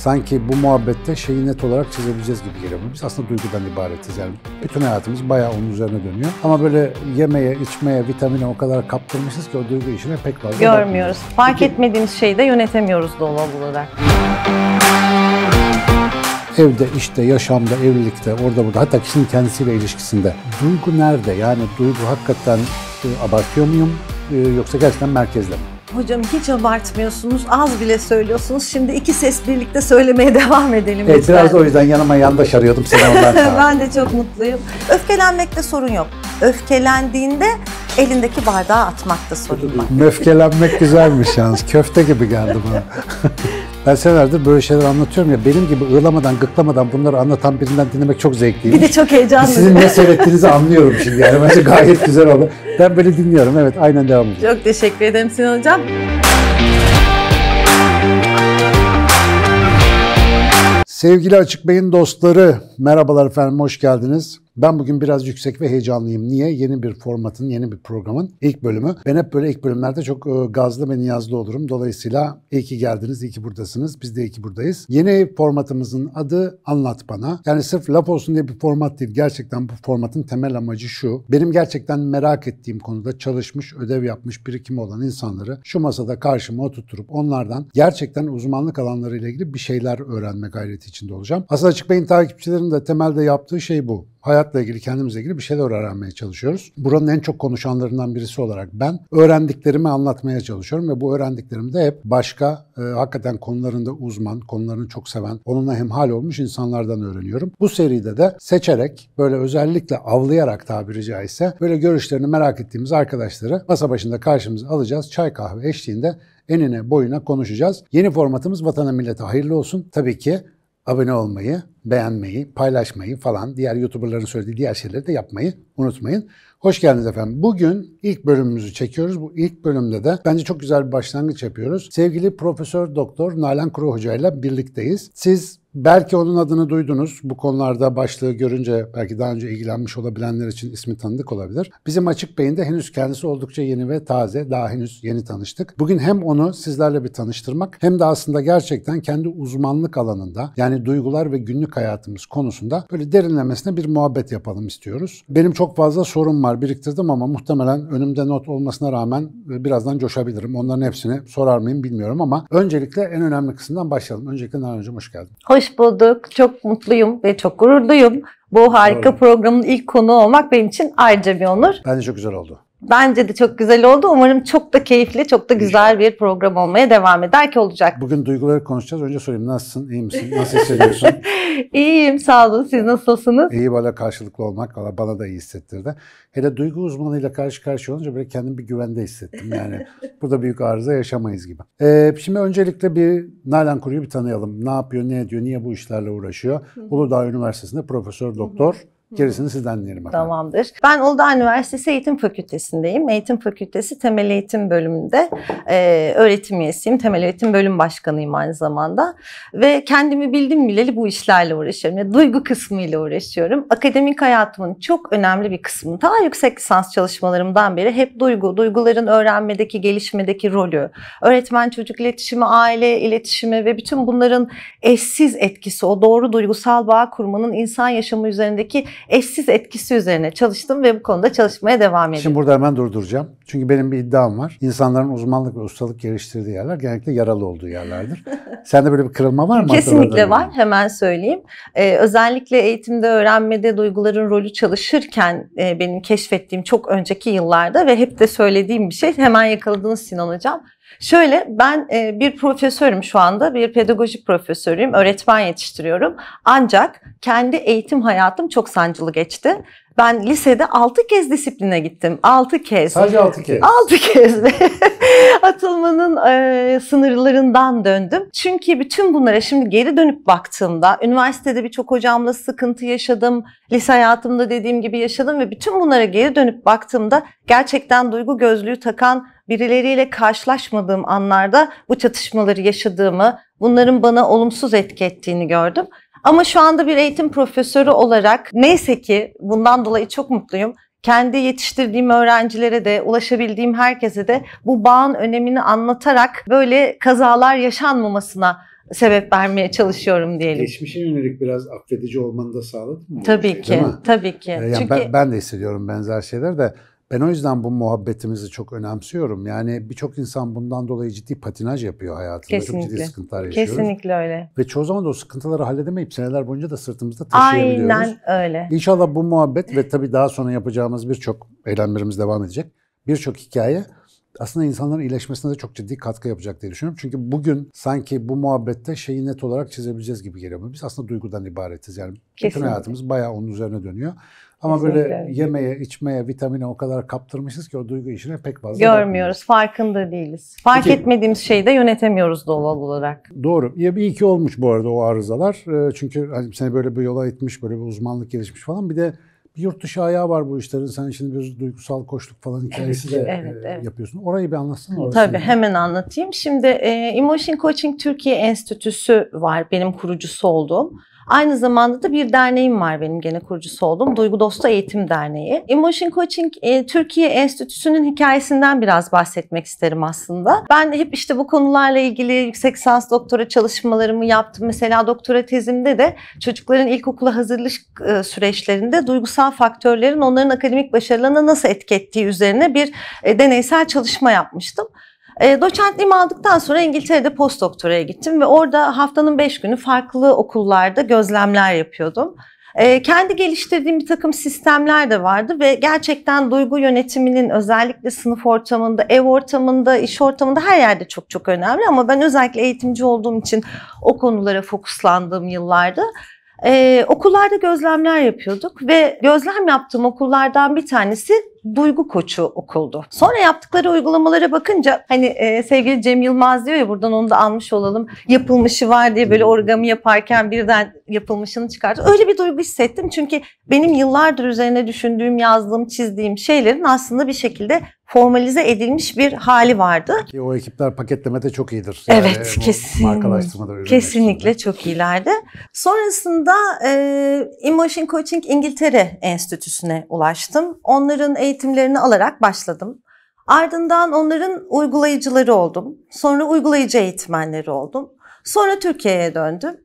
sanki bu muhabbette şeyi net olarak çizebileceğiz gibi geliyor. Biz aslında duygudan ibaretiz yani. Bütün hayatımız bayağı onun üzerine dönüyor. Ama böyle yemeye, içmeye, vitamine o kadar kaptırmışız ki o duygu işine pek fazla Görmüyoruz. Bakmıyoruz. Fark Peki. etmediğimiz şeyi de yönetemiyoruz doğal olarak. Evde, işte, yaşamda, evlilikte, orada burada hatta kişinin kendisiyle ilişkisinde. Duygu nerede? Yani duygu hakikaten e, abartıyor muyum e, yoksa gerçekten merkezde mi? Hocam hiç abartmıyorsunuz, az bile söylüyorsunuz. Şimdi iki ses birlikte söylemeye devam edelim. Evet, lütfen. biraz o yüzden yanıma yandaş arıyordum seni ondan Ben de çok mutluyum. Öfkelenmekte sorun yok. Öfkelendiğinde elindeki bardağı atmakta sorun var. Öfkelenmek güzelmiş yalnız. Köfte gibi geldi bana. Ben senelerdir böyle şeyler anlatıyorum ya benim gibi ığlamadan gıklamadan bunları anlatan birinden dinlemek çok zevkliymiş. Bir de çok heyecanlı. Sizin ne seyrettiğinizi anlıyorum şimdi yani bence gayet güzel oldu. Ben böyle dinliyorum evet aynen devam edeceğim. Çok teşekkür ederim Sinan Hocam. Sevgili Açık Bey'in dostları merhabalar efendim hoş geldiniz. Ben bugün biraz yüksek ve heyecanlıyım. Niye? Yeni bir formatın, yeni bir programın ilk bölümü. Ben hep böyle ilk bölümlerde çok e, gazlı ve niyazlı olurum. Dolayısıyla iyi ki geldiniz, iyi ki buradasınız. Biz de iyi ki buradayız. Yeni formatımızın adı Anlat Bana. Yani sırf laf olsun diye bir format değil. Gerçekten bu formatın temel amacı şu. Benim gerçekten merak ettiğim konuda çalışmış, ödev yapmış, birikimi olan insanları şu masada karşıma oturtup onlardan gerçekten uzmanlık alanlarıyla ilgili bir şeyler öğrenme gayreti içinde olacağım. Aslında Açık Bey'in takipçilerinin de temelde yaptığı şey bu hayatla ilgili kendimize ilgili bir şeyler öğrenmeye çalışıyoruz. Buranın en çok konuşanlarından birisi olarak ben öğrendiklerimi anlatmaya çalışıyorum ve bu öğrendiklerimi de hep başka e, hakikaten konularında uzman, konularını çok seven, onunla hemhal olmuş insanlardan öğreniyorum. Bu seride de seçerek böyle özellikle avlayarak tabiri caizse böyle görüşlerini merak ettiğimiz arkadaşları masa başında karşımıza alacağız. Çay kahve eşliğinde enine boyuna konuşacağız. Yeni formatımız vatana millete hayırlı olsun. Tabii ki abone olmayı, beğenmeyi, paylaşmayı falan diğer YouTuber'ların söylediği diğer şeyleri de yapmayı unutmayın. Hoş geldiniz efendim. Bugün ilk bölümümüzü çekiyoruz. Bu ilk bölümde de bence çok güzel bir başlangıç yapıyoruz. Sevgili Profesör Doktor Nalan Kuru Hoca ile birlikteyiz. Siz Belki onun adını duydunuz. Bu konularda başlığı görünce belki daha önce ilgilenmiş olabilenler için ismi tanıdık olabilir. Bizim Açık Bey'inde henüz kendisi oldukça yeni ve taze. Daha henüz yeni tanıştık. Bugün hem onu sizlerle bir tanıştırmak hem de aslında gerçekten kendi uzmanlık alanında yani duygular ve günlük hayatımız konusunda böyle derinlemesine bir muhabbet yapalım istiyoruz. Benim çok fazla sorum var biriktirdim ama muhtemelen önümde not olmasına rağmen e, birazdan coşabilirim. Onların hepsini sorar mıyım bilmiyorum ama öncelikle en önemli kısımdan başlayalım. Öncelikle Nalan Hocam hoş geldin. Hoş Hoş bulduk. Çok mutluyum ve çok gururluyum. Bu harika Doğru. programın ilk konuğu olmak benim için ayrıca bir onur. Bence çok güzel oldu. Bence de çok güzel oldu. Umarım çok da keyifli, çok da güzel bir program olmaya devam eder ki olacak. Bugün duyguları konuşacağız. Önce sorayım nasılsın, iyi misin, nasıl hissediyorsun? İyiyim, sağ olun. Siz nasılsınız? İyi böyle karşılıklı olmak valla bana da iyi hissettirdi. Hele duygu uzmanıyla karşı karşıya olunca böyle kendimi bir güvende hissettim. Yani burada büyük arıza yaşamayız gibi. Ee, şimdi öncelikle bir Nalan Kuru'yu bir tanıyalım. Ne yapıyor, ne ediyor, niye bu işlerle uğraşıyor? Uludağ Üniversitesi'nde Profesör Doktor. Gerisini sizden dinleyelim efendim. Tamamdır. Ben Uludağ Üniversitesi Eğitim Fakültesindeyim. Eğitim Fakültesi Temel Eğitim Bölümünde e, öğretim üyesiyim. Temel Eğitim Bölüm Başkanıyım aynı zamanda. Ve kendimi bildim bileli bu işlerle uğraşıyorum. Yani duygu kısmıyla uğraşıyorum. Akademik hayatımın çok önemli bir kısmı. Daha yüksek lisans çalışmalarımdan beri hep duygu, duyguların öğrenmedeki, gelişmedeki rolü, öğretmen çocuk iletişimi, aile iletişimi ve bütün bunların eşsiz etkisi, o doğru duygusal bağ kurmanın insan yaşamı üzerindeki eşsiz etkisi üzerine çalıştım ve bu konuda çalışmaya devam ediyorum. Şimdi burada hemen durduracağım. Çünkü benim bir iddiam var. İnsanların uzmanlık ve ustalık geliştirdiği yerler genellikle yaralı olduğu yerlerdir. Sende böyle bir kırılma var mı? Kesinlikle var. Yani? Hemen söyleyeyim. Ee, özellikle eğitimde, öğrenmede duyguların rolü çalışırken e, benim keşfettiğim çok önceki yıllarda ve hep de söylediğim bir şey. Hemen yakaladınız Sinan Hocam. Şöyle ben e, bir profesörüm şu anda, bir pedagojik profesörüyüm, öğretmen yetiştiriyorum. Ancak kendi eğitim hayatım çok sancılı geçti. Ben lisede 6 kez disipline gittim. 6 kez. Sadece 6 kez. 6 kez. Atılmanın e, sınırlarından döndüm. Çünkü bütün bunlara şimdi geri dönüp baktığımda üniversitede birçok hocamla sıkıntı yaşadım. Lise hayatımda dediğim gibi yaşadım ve bütün bunlara geri dönüp baktığımda gerçekten duygu gözlüğü takan birileriyle karşılaşmadığım anlarda bu çatışmaları yaşadığımı, bunların bana olumsuz etki ettiğini gördüm. Ama şu anda bir eğitim profesörü olarak neyse ki bundan dolayı çok mutluyum. Kendi yetiştirdiğim öğrencilere de, ulaşabildiğim herkese de bu bağın önemini anlatarak böyle kazalar yaşanmamasına sebep vermeye çalışıyorum diyelim. Geçmişin yönelik biraz affedici olmanı da sağladı mı? Tabii şey, ki, tabii ki. Ee, yani Çünkü... ben, ben de hissediyorum benzer şeyler de ben o yüzden bu muhabbetimizi çok önemsiyorum. Yani birçok insan bundan dolayı ciddi patinaj yapıyor hayatında. Kesinlikle. Çok ciddi sıkıntılar yaşıyoruz. Kesinlikle öyle. Ve çoğu zaman da o sıkıntıları halledemeyip seneler boyunca da sırtımızda taşıyabiliyoruz. Aynen öyle. İnşallah bu muhabbet ve tabii daha sonra yapacağımız birçok eylemlerimiz devam edecek. Birçok hikaye aslında insanların iyileşmesine de çok ciddi katkı yapacak diye düşünüyorum. Çünkü bugün sanki bu muhabbette şeyi net olarak çizebileceğiz gibi geliyor. biz aslında duygudan ibaretiz. Yani Kesinlikle. bütün hayatımız bayağı onun üzerine dönüyor. Ama Kesinlikle. böyle yemeye, içmeye, vitamine o kadar kaptırmışız ki o duygu işine pek fazla Görmüyoruz, bakmıyoruz. farkında değiliz. Fark Peki, etmediğimiz şeyi de yönetemiyoruz doğal olarak. Doğru. İyi ki olmuş bu arada o arızalar. Ee, çünkü hani seni böyle bir yola itmiş, böyle bir uzmanlık gelişmiş falan. Bir de yurt dışı ayağı var bu işlerin. Sen şimdi bir duygusal koçluk falan hikayesi evet, de evet, e, evet. yapıyorsun. Orayı bir anlatsana. Orası Tabii hemen anlatayım. Şimdi e, Emotion Coaching Türkiye Enstitüsü var benim kurucusu olduğum. Aynı zamanda da bir derneğim var benim gene kurucusu olduğum. Duygu Dostu Eğitim Derneği. Emotion Coaching e, Türkiye Enstitüsü'nün hikayesinden biraz bahsetmek isterim aslında. Ben hep işte bu konularla ilgili yüksek lisans doktora çalışmalarımı yaptım. Mesela doktora tezimde de çocukların ilkokula hazırlık e, süreçlerinde duygusal faktörlerin onların akademik başarılarına nasıl etki ettiği üzerine bir e, deneysel çalışma yapmıştım. E, doçentliğimi aldıktan sonra İngiltere'de post doktoraya gittim ve orada haftanın 5 günü farklı okullarda gözlemler yapıyordum. E, kendi geliştirdiğim bir takım sistemler de vardı ve gerçekten duygu yönetiminin özellikle sınıf ortamında, ev ortamında, iş ortamında her yerde çok çok önemli ama ben özellikle eğitimci olduğum için o konulara fokuslandığım yıllarda e, okullarda gözlemler yapıyorduk ve gözlem yaptığım okullardan bir tanesi duygu koçu okuldu. Sonra yaptıkları uygulamalara bakınca hani e, sevgili Cem Yılmaz diyor ya buradan onu da almış olalım. Yapılmışı var diye böyle hmm. origami yaparken birden yapılmışını çıkardı. Öyle bir duygu hissettim çünkü benim yıllardır üzerine düşündüğüm, yazdığım, çizdiğim şeylerin aslında bir şekilde formalize edilmiş bir hali vardı. Ki o ekipler paketlemede çok iyidir. Evet, yani, kesin. Kesinlikle çok iyilerdi. Sonrasında e, Emotion Coaching İngiltere Enstitüsü'ne ulaştım. Onların eğitim eğitimlerini alarak başladım. Ardından onların uygulayıcıları oldum. Sonra uygulayıcı eğitmenleri oldum. Sonra Türkiye'ye döndüm.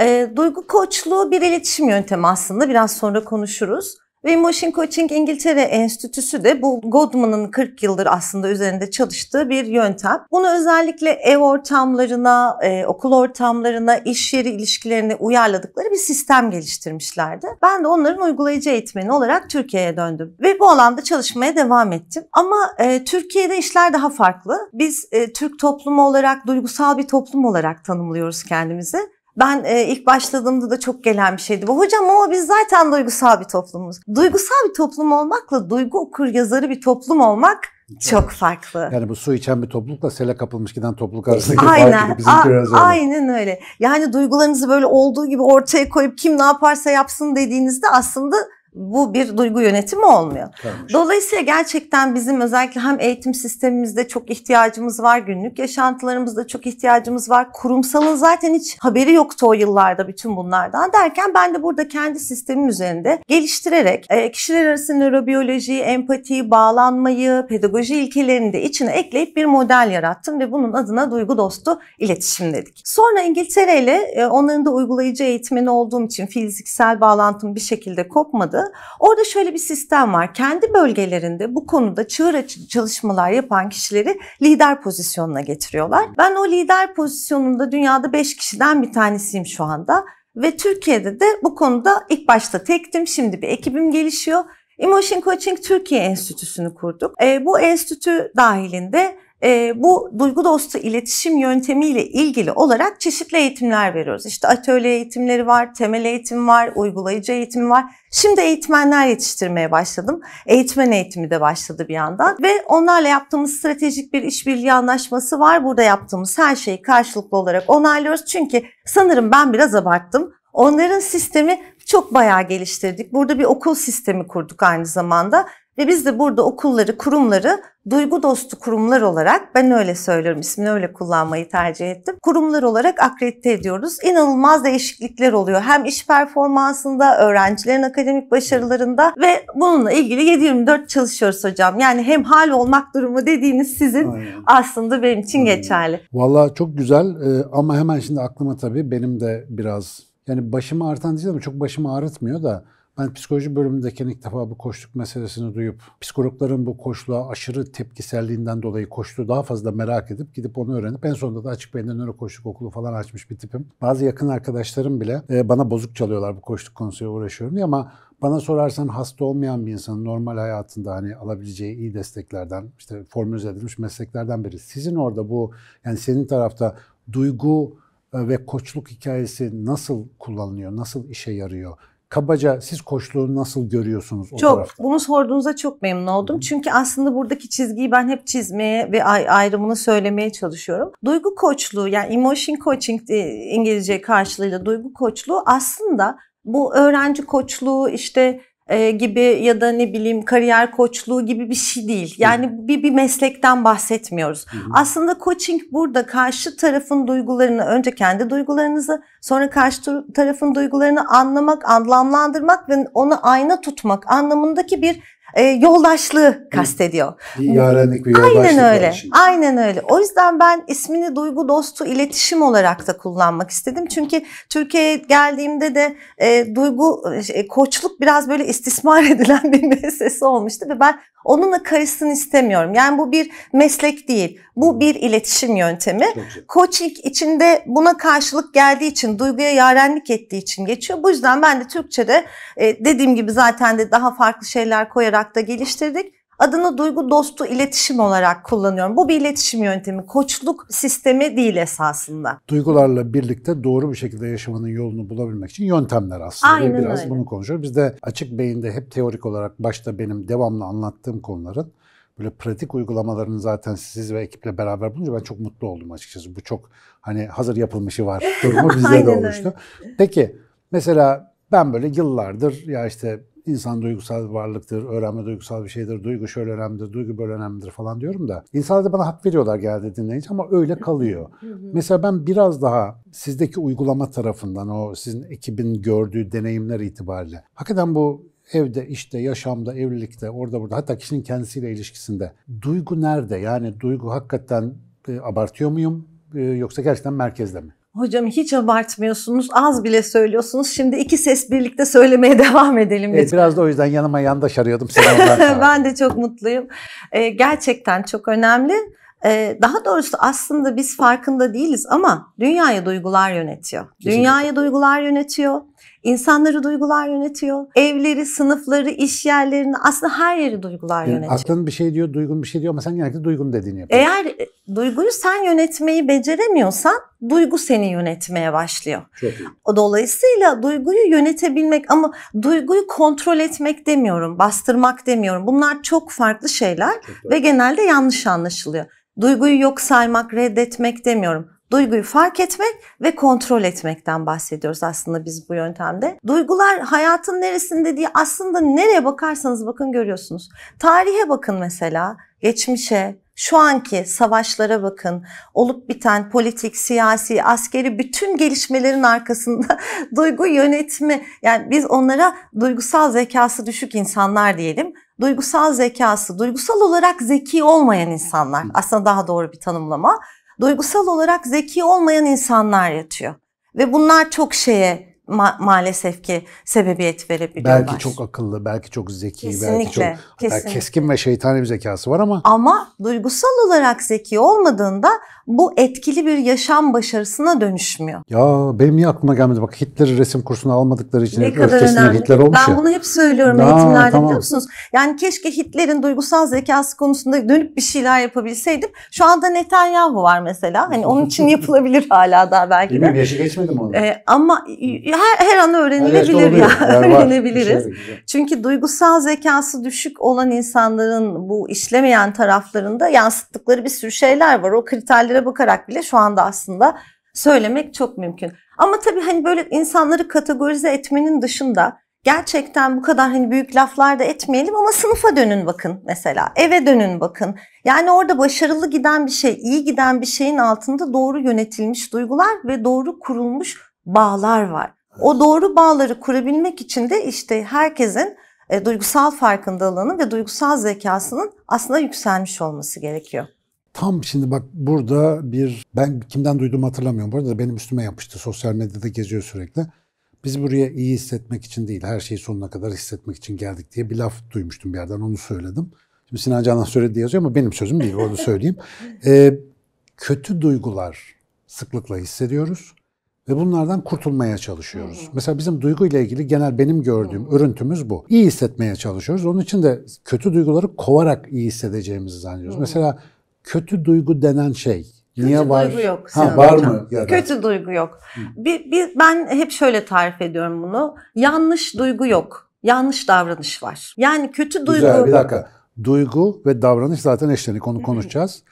E, duygu koçluğu bir iletişim yöntemi aslında biraz sonra konuşuruz. Ve Motion Coaching İngiltere Enstitüsü de bu Godman'ın 40 yıldır aslında üzerinde çalıştığı bir yöntem. Bunu özellikle ev ortamlarına, e, okul ortamlarına, iş yeri ilişkilerine uyarladıkları bir sistem geliştirmişlerdi. Ben de onların uygulayıcı eğitmeni olarak Türkiye'ye döndüm ve bu alanda çalışmaya devam ettim. Ama e, Türkiye'de işler daha farklı. Biz e, Türk toplumu olarak duygusal bir toplum olarak tanımlıyoruz kendimizi ben e, ilk başladığımda da çok gelen bir şeydi. Bu hocam ama biz zaten duygusal bir toplumuz. Duygusal bir toplum olmakla duygu okur yazarı bir toplum olmak çok evet. farklı. Yani bu su içen bir toplulukla sele kapılmış giden topluluk arasındaki fark gibi bizimki biraz Aynen öyle. Yani duygularınızı böyle olduğu gibi ortaya koyup kim ne yaparsa yapsın dediğinizde aslında bu bir duygu yönetimi olmuyor. Tamam. Dolayısıyla gerçekten bizim özellikle hem eğitim sistemimizde çok ihtiyacımız var, günlük yaşantılarımızda çok ihtiyacımız var. Kurumsalın zaten hiç haberi yoktu o yıllarda bütün bunlardan derken ben de burada kendi sistemim üzerinde geliştirerek e, kişiler arası nörobiyolojiyi, empati, bağlanmayı, pedagoji ilkelerini de içine ekleyip bir model yarattım ve bunun adına duygu dostu iletişim dedik. Sonra İngiltere ile e, onların da uygulayıcı eğitmeni olduğum için fiziksel bağlantım bir şekilde kopmadı. Orada şöyle bir sistem var. Kendi bölgelerinde bu konuda çığır açıcı çalışmalar yapan kişileri lider pozisyonuna getiriyorlar. Ben o lider pozisyonunda dünyada 5 kişiden bir tanesiyim şu anda. Ve Türkiye'de de bu konuda ilk başta tektim, şimdi bir ekibim gelişiyor. Emotion Coaching Türkiye Enstitüsü'nü kurduk. E, bu enstitü dahilinde ee, bu duygu dostu iletişim yöntemiyle ilgili olarak çeşitli eğitimler veriyoruz. İşte atölye eğitimleri var, temel eğitim var, uygulayıcı eğitim var. Şimdi eğitmenler yetiştirmeye başladım. Eğitmen eğitimi de başladı bir yandan ve onlarla yaptığımız stratejik bir işbirliği anlaşması var. Burada yaptığımız her şeyi karşılıklı olarak onaylıyoruz. Çünkü sanırım ben biraz abarttım. Onların sistemi çok bayağı geliştirdik. Burada bir okul sistemi kurduk aynı zamanda. Ve biz de burada okulları, kurumları duygu dostu kurumlar olarak, ben öyle söylüyorum ismini öyle kullanmayı tercih ettim. Kurumlar olarak akredite ediyoruz. İnanılmaz değişiklikler oluyor. Hem iş performansında, öğrencilerin akademik başarılarında ve bununla ilgili 7-24 çalışıyoruz hocam. Yani hem hal olmak durumu dediğiniz sizin Aynen. aslında benim için Aynen. geçerli. Valla çok güzel e, ama hemen şimdi aklıma tabii benim de biraz yani başımı artan diyeceğim ama çok başımı ağrıtmıyor da ben psikoloji bölümündeyken ilk defa bu koçluk meselesini duyup psikologların bu koşluğa aşırı tepkiselliğinden dolayı koçluğu daha fazla merak edip gidip onu öğrenip en sonunda da açık beyinden nöro koçluk okulu falan açmış bir tipim. Bazı yakın arkadaşlarım bile e, bana bozuk çalıyorlar bu koçluk konusuyla uğraşıyorum diye ama bana sorarsan hasta olmayan bir insanın normal hayatında hani alabileceği iyi desteklerden işte formülize edilmiş mesleklerden biri. Sizin orada bu yani senin tarafta duygu e, ve koçluk hikayesi nasıl kullanılıyor, nasıl işe yarıyor? kabaca siz koçluğu nasıl görüyorsunuz o Çok. Tarafta? Bunu sorduğunuzda çok memnun oldum. Hı. Çünkü aslında buradaki çizgiyi ben hep çizmeye ve ayrımını söylemeye çalışıyorum. Duygu koçluğu yani emotion coaching e, İngilizce karşılığıyla duygu koçluğu aslında bu öğrenci koçluğu işte e, gibi ya da ne bileyim kariyer koçluğu gibi bir şey değil. Yani bir bir meslekten bahsetmiyoruz. Hı hı. Aslında coaching burada karşı tarafın duygularını önce kendi duygularınızı sonra karşı tarafın duygularını anlamak, anlamlandırmak ve onu ayna tutmak anlamındaki bir e, yoldaşlığı kastediyor. Bir yarenlik bir yoldaşlık. Aynen öyle. Şey. Aynen öyle. O yüzden ben ismini duygu dostu iletişim olarak da kullanmak istedim. Çünkü Türkiye'ye geldiğimde de e, duygu e, koçluk biraz böyle istismar edilen bir meselesi olmuştu ve ben onunla karışsın istemiyorum. Yani bu bir meslek değil. Bu bir iletişim yöntemi. Koç içinde buna karşılık geldiği için, duyguya yarenlik ettiği için geçiyor. Bu yüzden ben de Türkçe'de e, dediğim gibi zaten de daha farklı şeyler koyarak olarak da geliştirdik. Adını duygu dostu iletişim olarak kullanıyorum. Bu bir iletişim yöntemi. Koçluk sistemi değil esasında. Duygularla birlikte doğru bir şekilde yaşamanın yolunu bulabilmek için yöntemler aslında. Aynen Biraz öyle. bunu konuşuyoruz. Biz de açık beyinde hep teorik olarak başta benim devamlı anlattığım konuların böyle pratik uygulamalarını zaten siz ve ekiple beraber bulunca ben çok mutlu oldum açıkçası. Bu çok hani hazır yapılmışı var durumu bizde de oluştu. Peki mesela ben böyle yıllardır ya işte insan duygusal bir varlıktır, öğrenme duygusal bir şeydir, duygu şöyle önemlidir, duygu böyle önemlidir falan diyorum da insanlar da bana hak veriyorlar geldi dinleyince ama öyle kalıyor. Mesela ben biraz daha sizdeki uygulama tarafından o sizin ekibin gördüğü deneyimler itibariyle hakikaten bu evde, işte, yaşamda, evlilikte, orada burada hatta kişinin kendisiyle ilişkisinde duygu nerede? Yani duygu hakikaten e, abartıyor muyum e, yoksa gerçekten merkezde mi? Hocam hiç abartmıyorsunuz, az bile söylüyorsunuz. Şimdi iki ses birlikte söylemeye devam edelim. Evet, biraz da o yüzden yanıma yandaş arıyordum. ben de çok mutluyum. Ee, gerçekten çok önemli. Ee, daha doğrusu aslında biz farkında değiliz ama dünyaya duygular yönetiyor. Kesinlikle. Dünyaya duygular yönetiyor. İnsanları duygular yönetiyor. Evleri, sınıfları, iş yerlerini aslında her yeri duygular yani yönetiyor. Aklın bir şey diyor, duygun bir şey diyor ama sen genellikle duygun dediğini yapıyorsun. Eğer e, duyguyu sen yönetmeyi beceremiyorsan duygu seni yönetmeye başlıyor. Çok iyi. Dolayısıyla duyguyu yönetebilmek ama duyguyu kontrol etmek demiyorum, bastırmak demiyorum. Bunlar çok farklı şeyler çok ve genelde yanlış anlaşılıyor. Duyguyu yok saymak, reddetmek demiyorum. Duyguyu fark etmek ve kontrol etmekten bahsediyoruz aslında biz bu yöntemde. Duygular hayatın neresinde diye aslında nereye bakarsanız bakın görüyorsunuz. Tarihe bakın mesela, geçmişe, şu anki savaşlara bakın, olup biten politik, siyasi, askeri bütün gelişmelerin arkasında duygu yönetimi, yani biz onlara duygusal zekası düşük insanlar diyelim. Duygusal zekası, duygusal olarak zeki olmayan insanlar aslında daha doğru bir tanımlama duygusal olarak zeki olmayan insanlar yatıyor. Ve bunlar çok şeye ma- maalesef ki sebebiyet verebiliyorlar. Belki çok akıllı, belki çok zeki, kesinlikle, belki çok kesinlikle. keskin ve şeytani bir zekası var ama ama duygusal olarak zeki olmadığında bu etkili bir yaşam başarısına dönüşmüyor. Ya benim niye aklıma gelmedi? Bak Hitler'i resim kursuna almadıkları için ne öfkesine önemli. Hitler olmuş ben ya. Ben bunu hep söylüyorum Aa, eğitimlerde tamam. biliyor musunuz? Yani keşke Hitler'in duygusal zekası konusunda dönüp bir şeyler yapabilseydim. Şu anda Netanyahu var mesela. Hani onun için yapılabilir hala daha belki de. yaşı geçmedi mi onu? Ee, ama her, her an öğrenilebilir evet, ya. öğrenebiliriz. Şey, Çünkü duygusal zekası düşük olan insanların bu işlemeyen taraflarında yansıttıkları bir sürü şeyler var. O kriterleri haberlere bakarak bile şu anda aslında söylemek çok mümkün. Ama tabii hani böyle insanları kategorize etmenin dışında gerçekten bu kadar hani büyük laflar da etmeyelim ama sınıfa dönün bakın mesela. Eve dönün bakın. Yani orada başarılı giden bir şey, iyi giden bir şeyin altında doğru yönetilmiş duygular ve doğru kurulmuş bağlar var. O doğru bağları kurabilmek için de işte herkesin e, duygusal farkındalığının ve duygusal zekasının aslında yükselmiş olması gerekiyor. Tam şimdi bak burada bir ben kimden duyduğumu hatırlamıyorum. burada da benim üstüme yapıştı. Sosyal medyada geziyor sürekli. Biz buraya iyi hissetmek için değil, her şeyi sonuna kadar hissetmek için geldik diye bir laf duymuştum bir yerden. Onu söyledim. Şimdi Sinan Canan söyledi yazıyor ama benim sözüm değil. Onu söyleyeyim. Ee, kötü duygular sıklıkla hissediyoruz ve bunlardan kurtulmaya çalışıyoruz. Hı hı. Mesela bizim duygu ile ilgili genel benim gördüğüm hı. örüntümüz bu. İyi hissetmeye çalışıyoruz. Onun için de kötü duyguları kovarak iyi hissedeceğimizi zannediyoruz. Hı. Mesela kötü duygu denen şey Kötü Niye var? duygu yok. Ha, var mı? Ya da. Kötü duygu yok. Bir, bir, ben hep şöyle tarif ediyorum bunu. Yanlış duygu yok. Yanlış davranış var. Yani kötü duygu... Güzel bir dakika. Duygu ve davranış zaten eşlenik. Onu konuşacağız.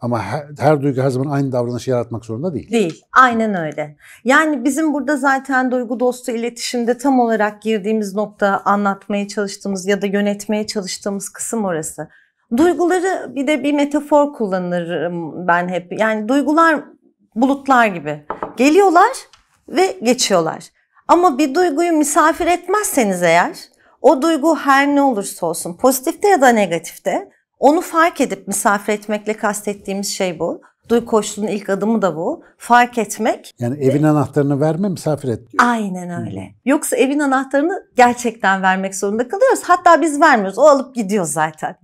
Ama her, her duygu her zaman aynı davranışı yaratmak zorunda değil. Değil. Aynen öyle. Yani bizim burada zaten duygu dostu iletişimde tam olarak girdiğimiz nokta anlatmaya çalıştığımız ya da yönetmeye çalıştığımız kısım orası. Duyguları bir de bir metafor kullanırım ben hep. Yani duygular bulutlar gibi. Geliyorlar ve geçiyorlar. Ama bir duyguyu misafir etmezseniz eğer o duygu her ne olursa olsun pozitifte ya da negatifte onu fark edip misafir etmekle kastettiğimiz şey bu. Duy koşluğun ilk adımı da bu. Fark etmek. Yani evin anahtarını verme misafir et. Aynen öyle. Hı. Yoksa evin anahtarını gerçekten vermek zorunda kalıyoruz. Hatta biz vermiyoruz. O alıp gidiyor zaten.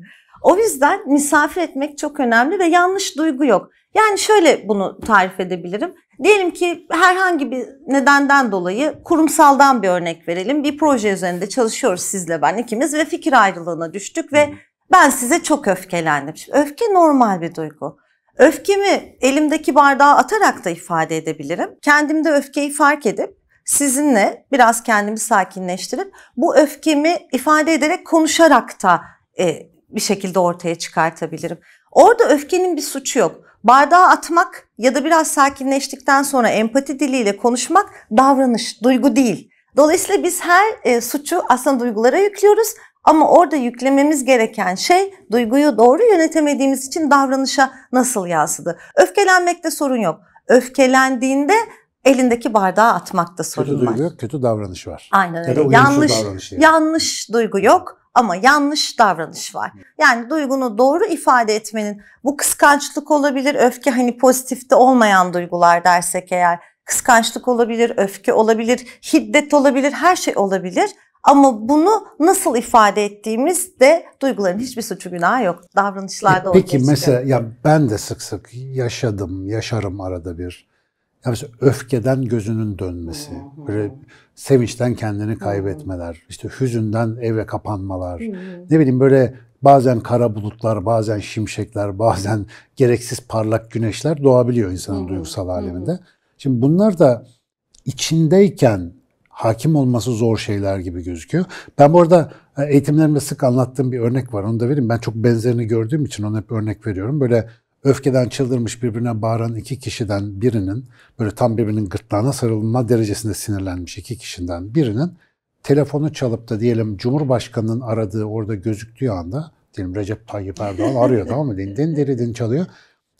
O yüzden misafir etmek çok önemli ve yanlış duygu yok. Yani şöyle bunu tarif edebilirim. Diyelim ki herhangi bir nedenden dolayı kurumsaldan bir örnek verelim. Bir proje üzerinde çalışıyoruz sizle ben ikimiz ve fikir ayrılığına düştük ve ben size çok öfkelendim. Şimdi öfke normal bir duygu. Öfkemi elimdeki bardağa atarak da ifade edebilirim. Kendimde öfkeyi fark edip sizinle biraz kendimi sakinleştirip bu öfkemi ifade ederek konuşarak da e, bir şekilde ortaya çıkartabilirim. Orada öfkenin bir suçu yok. Bardağı atmak ya da biraz sakinleştikten sonra empati diliyle konuşmak davranış, duygu değil. Dolayısıyla biz her e, suçu aslında duygulara yüklüyoruz ama orada yüklememiz gereken şey duyguyu doğru yönetemediğimiz için davranışa nasıl yansıdı. Öfkelenmekte sorun yok. Öfkelendiğinde elindeki bardağı atmakta sorun kötü var. Kötü duygu yok, kötü davranış var. Aynen öyle. yanlış, yanlış duygu yok ama yanlış davranış var. Yani duygunu doğru ifade etmenin bu kıskançlık olabilir, öfke hani pozitifte olmayan duygular dersek eğer kıskançlık olabilir, öfke olabilir, hiddet olabilir, her şey olabilir. Ama bunu nasıl ifade ettiğimiz de duyguların hiçbir suçu günahı yok. Davranışlarda e, Peki mesela ya ben de sık sık yaşadım, yaşarım arada bir. Ya mesela öfkeden gözünün dönmesi, böyle sevinçten kendini kaybetmeler, işte hüzünden eve kapanmalar, ne bileyim böyle bazen kara bulutlar, bazen şimşekler, bazen gereksiz parlak güneşler doğabiliyor insanın duygusal aleminde. Şimdi bunlar da içindeyken hakim olması zor şeyler gibi gözüküyor. Ben bu arada e, eğitimlerimde sık anlattığım bir örnek var onu da vereyim. Ben çok benzerini gördüğüm için onu hep örnek veriyorum. Böyle öfkeden çıldırmış birbirine bağıran iki kişiden birinin böyle tam birbirinin gırtlağına sarılma derecesinde sinirlenmiş iki kişiden birinin telefonu çalıp da diyelim Cumhurbaşkanı'nın aradığı orada gözüktüğü anda diyelim Recep Tayyip Erdoğan arıyor tamam mı? Din din deri din çalıyor.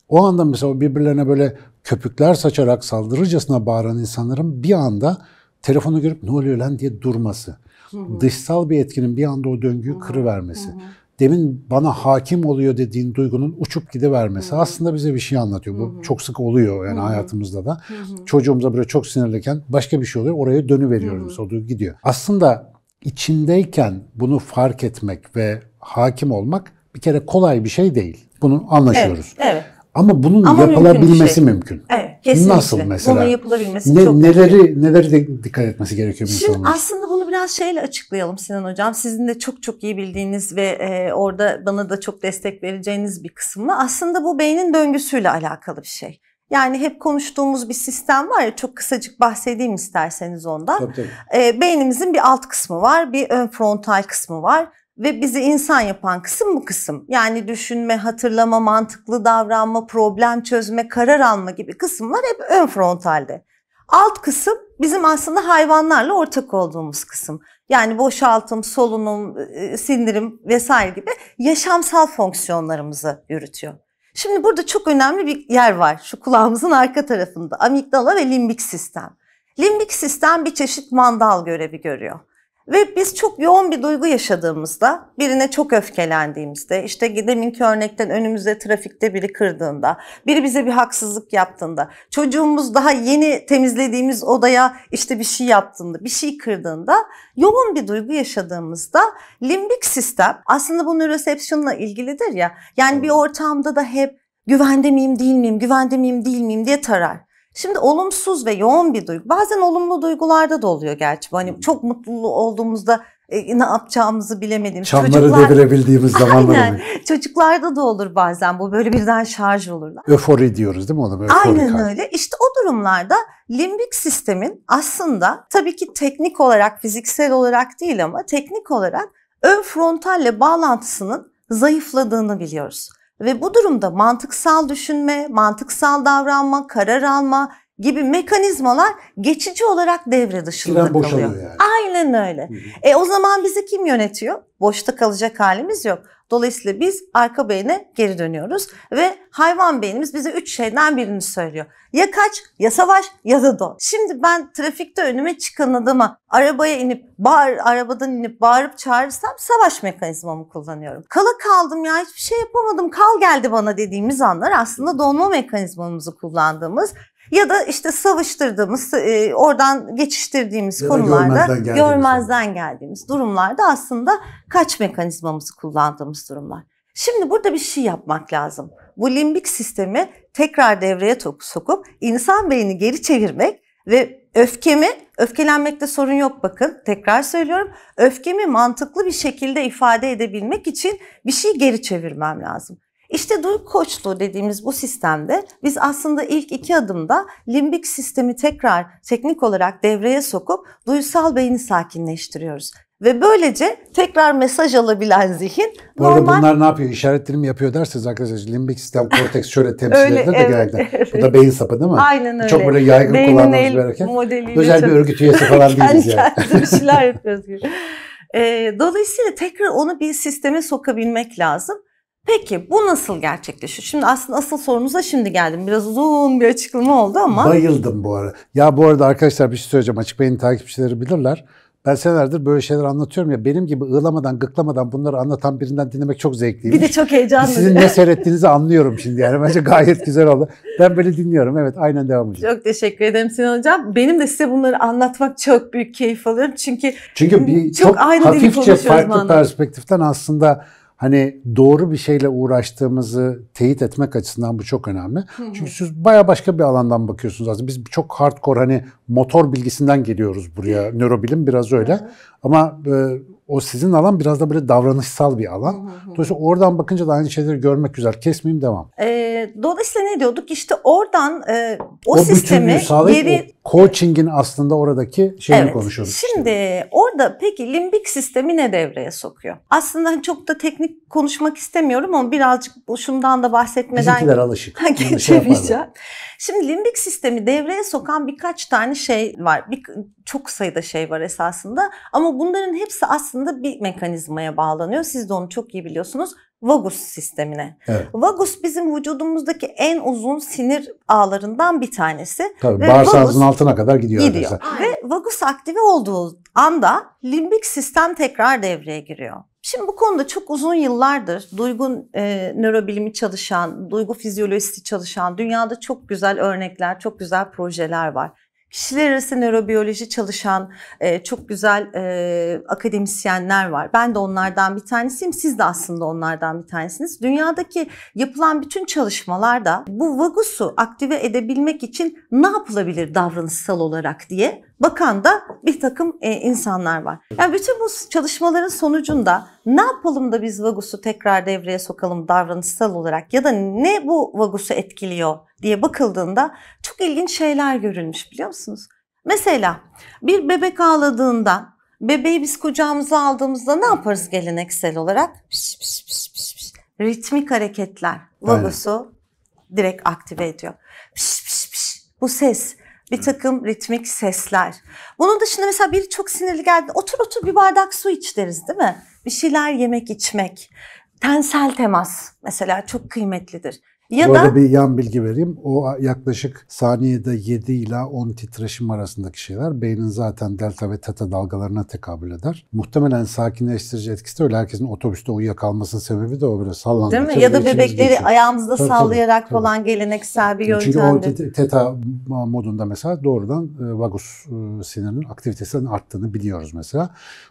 O anda mesela birbirlerine böyle köpükler saçarak saldırırcasına bağıran insanların bir anda telefonu görüp ne oluyor lan diye durması. Hı hı. Dışsal bir etkinin bir anda o döngüyü kırıvermesi. Hı hı demin bana hakim oluyor dediğin duygunun uçup gidivermesi Hı-hı. aslında bize bir şey anlatıyor. Bu Hı-hı. çok sık oluyor yani Hı-hı. hayatımızda da. Hı-hı. Çocuğumuza böyle çok sinirliyken başka bir şey oluyor. Oraya dönüveriyoruz. O duygu gidiyor. Aslında içindeyken bunu fark etmek ve hakim olmak bir kere kolay bir şey değil. Bunu anlaşıyoruz. Evet. evet. Ama bunun Ama yapılabilmesi mümkün, şey. mümkün. Evet, kesinlikle. Nasıl mesela? Bunun yapılabilmesi ne, çok neleri, mümkün. Neleri de dikkat etmesi gerekiyor Şimdi aslında bu biraz şeyle açıklayalım Sinan Hocam. Sizin de çok çok iyi bildiğiniz ve e, orada bana da çok destek vereceğiniz bir kısımla aslında bu beynin döngüsüyle alakalı bir şey. Yani hep konuştuğumuz bir sistem var ya çok kısacık bahsedeyim isterseniz ondan. E, beynimizin bir alt kısmı var, bir ön frontal kısmı var ve bizi insan yapan kısım bu kısım. Yani düşünme, hatırlama, mantıklı davranma, problem çözme, karar alma gibi kısımlar hep ön frontalde. Alt kısım bizim aslında hayvanlarla ortak olduğumuz kısım. Yani boşaltım, solunum, e, e, sindirim vesaire gibi yaşamsal fonksiyonlarımızı yürütüyor. Şimdi burada çok önemli bir yer var. Şu kulağımızın arka tarafında amigdala ve limbik sistem. Limbik sistem bir çeşit mandal görevi görüyor. Ve biz çok yoğun bir duygu yaşadığımızda, birine çok öfkelendiğimizde, işte deminki örnekten önümüzde trafikte biri kırdığında, biri bize bir haksızlık yaptığında, çocuğumuz daha yeni temizlediğimiz odaya işte bir şey yaptığında, bir şey kırdığında, yoğun bir duygu yaşadığımızda limbik sistem aslında bu nörosepsiyonla ilgilidir ya, yani bir ortamda da hep güvende miyim değil miyim, güvende miyim değil miyim diye tarar. Şimdi olumsuz ve yoğun bir duygu. Bazen olumlu duygularda da oluyor gerçi. Hani hmm. çok mutlu olduğumuzda e, ne yapacağımızı bilemediğimiz. Çamları Çocuklar... devirebildiğimiz zamanlar oluyor. Çocuklarda da olur bazen bu böyle birden şarj olurlar. Öfori diyoruz değil mi ona? Öfori Aynen kalp. öyle. İşte o durumlarda limbik sistemin aslında tabii ki teknik olarak fiziksel olarak değil ama teknik olarak ön frontalle bağlantısının zayıfladığını biliyoruz. Ve bu durumda mantıksal düşünme, mantıksal davranma, karar alma, gibi mekanizmalar geçici olarak devre dışında Tren kalıyor. Yani. Aynen öyle. Hı hı. E o zaman bizi kim yönetiyor? Boşta kalacak halimiz yok. Dolayısıyla biz arka beyne geri dönüyoruz ve hayvan beynimiz bize üç şeyden birini söylüyor. Ya kaç, ya savaş, ya da don. Şimdi ben trafikte önüme çıkan adama arabaya inip bağır, arabadan inip bağırıp çağırırsam savaş mekanizmamı kullanıyorum. Kala kaldım ya hiçbir şey yapamadım kal geldi bana dediğimiz anlar aslında donma mekanizmamızı kullandığımız ya da işte savıştırdığımız, e, oradan geçiştirdiğimiz ya konularda görmezden geldiğimiz, görmezden geldiğimiz durumlarda aslında kaç mekanizmamızı kullandığımız durumlar. Şimdi burada bir şey yapmak lazım. Bu limbik sistemi tekrar devreye sokup insan beynini geri çevirmek ve öfkemi, öfkelenmekte sorun yok bakın tekrar söylüyorum. Öfkemi mantıklı bir şekilde ifade edebilmek için bir şey geri çevirmem lazım. İşte duygu koçluğu dediğimiz bu sistemde biz aslında ilk iki adımda limbik sistemi tekrar teknik olarak devreye sokup duysal beyni sakinleştiriyoruz. Ve böylece tekrar mesaj alabilen zihin Bu normal... arada bunlar ne yapıyor? İşaretlerimi dilimi yapıyor derseniz arkadaşlar limbik sistem korteks şöyle temsil öyle, edilir de evet, genellikle. Evet. Bu da beyin sapı değil mi? Aynen öyle. Çok böyle yaygın Beynin kullanılan bir hareket. Özel bir örgüt üyesi falan değiliz yani. Kendi bir şeyler yapıyoruz gibi. Ee, dolayısıyla tekrar onu bir sisteme sokabilmek lazım. Peki bu nasıl gerçekleşiyor? Şimdi aslında asıl sorunuza şimdi geldim. Biraz uzun bir açıklama oldu ama. Bayıldım bu arada. Ya bu arada arkadaşlar bir şey söyleyeceğim. Açık Bey'in takipçileri bilirler. Ben senelerdir böyle şeyler anlatıyorum ya benim gibi ığlamadan gıklamadan bunları anlatan birinden dinlemek çok zevkliymiş. Bir de çok heyecanlı. Sizin ne seyrettiğinizi anlıyorum şimdi yani bence gayet güzel oldu. Ben böyle dinliyorum evet aynen devam edeceğim. Çok teşekkür ederim Sinan Hocam. Benim de size bunları anlatmak çok büyük keyif alıyorum çünkü, çünkü bir, çok, çok ayrı hafifçe farklı anladım. perspektiften aslında hani doğru bir şeyle uğraştığımızı teyit etmek açısından bu çok önemli. Hı hı. Çünkü siz baya başka bir alandan bakıyorsunuz aslında. Biz çok hardcore hani motor bilgisinden geliyoruz buraya. Nörobilim biraz öyle. Hı hı. Ama e, o sizin alan biraz da böyle davranışsal bir alan. Hı hı. Dolayısıyla oradan bakınca da aynı şeyleri görmek güzel. Kesmeyeyim devam. E, dolayısıyla ne diyorduk? İşte oradan e, o, o sistemi sağlayıp, geri coaching'in aslında oradaki şeyini evet. konuşuyoruz. Şimdi işte. orada peki limbik sistemi ne devreye sokuyor? Aslında hani çok da teknik konuşmak istemiyorum ama birazcık şundan da bahsetmeden... Bizimkiler alışık. Şey geçemeyeceğim. Şimdi limbik sistemi devreye sokan birkaç tane şey var. Bir, çok sayıda şey var esasında ama bunların hepsi aslında bir mekanizmaya bağlanıyor. Siz de onu çok iyi biliyorsunuz vagus sistemine. Evet. Vagus bizim vücudumuzdaki en uzun sinir ağlarından bir tanesi. Tabii ve bağırsağınızın vagus, altına kadar gidiyor. Gidiyor ve vagus aktive olduğu anda limbik sistem tekrar devreye giriyor. Şimdi bu konuda çok uzun yıllardır duygun e, nörobilimi çalışan, duygu fizyolojisi çalışan, dünyada çok güzel örnekler, çok güzel projeler var kişiler arası nörobiyoloji çalışan e, çok güzel e, akademisyenler var. Ben de onlardan bir tanesiyim. Siz de aslında onlardan bir tanesiniz. Dünyadaki yapılan bütün çalışmalarda bu vagusu aktive edebilmek için ne yapılabilir davranışsal olarak diye bakan da bir takım e, insanlar var. Yani bütün bu çalışmaların sonucunda ne yapalım da biz Vagus'u tekrar devreye sokalım davranışsal olarak ya da ne bu Vagus'u etkiliyor diye bakıldığında çok ilginç şeyler görülmüş biliyor musunuz? Mesela bir bebek ağladığında bebeği biz kucağımıza aldığımızda ne yaparız geleneksel olarak? Piş, piş, piş, piş, piş. Ritmik hareketler Vagus'u direkt aktive ediyor. Piş, piş, piş. Bu ses bir takım ritmik sesler. Bunun dışında mesela biri çok sinirli geldi. Otur otur bir bardak su iç deriz değil mi? Bir şeyler yemek içmek. Tensel temas mesela çok kıymetlidir. Ya Bu da... arada bir yan bilgi vereyim. O yaklaşık saniyede 7 ila 10 titreşim arasındaki şeyler beynin zaten delta ve teta dalgalarına tekabül eder. Muhtemelen sakinleştirici etkisi de öyle. Herkesin otobüste uyuyakalmasının sebebi de o böyle sallanmak. Değil mi? Ya da bebekleri geçiyor. ayağımızda tabii, sallayarak tabii, falan tabii. geleneksel bir yöntem. Çünkü o teta modunda mesela doğrudan e, vagus e, sinirinin aktivitesinin arttığını biliyoruz mesela.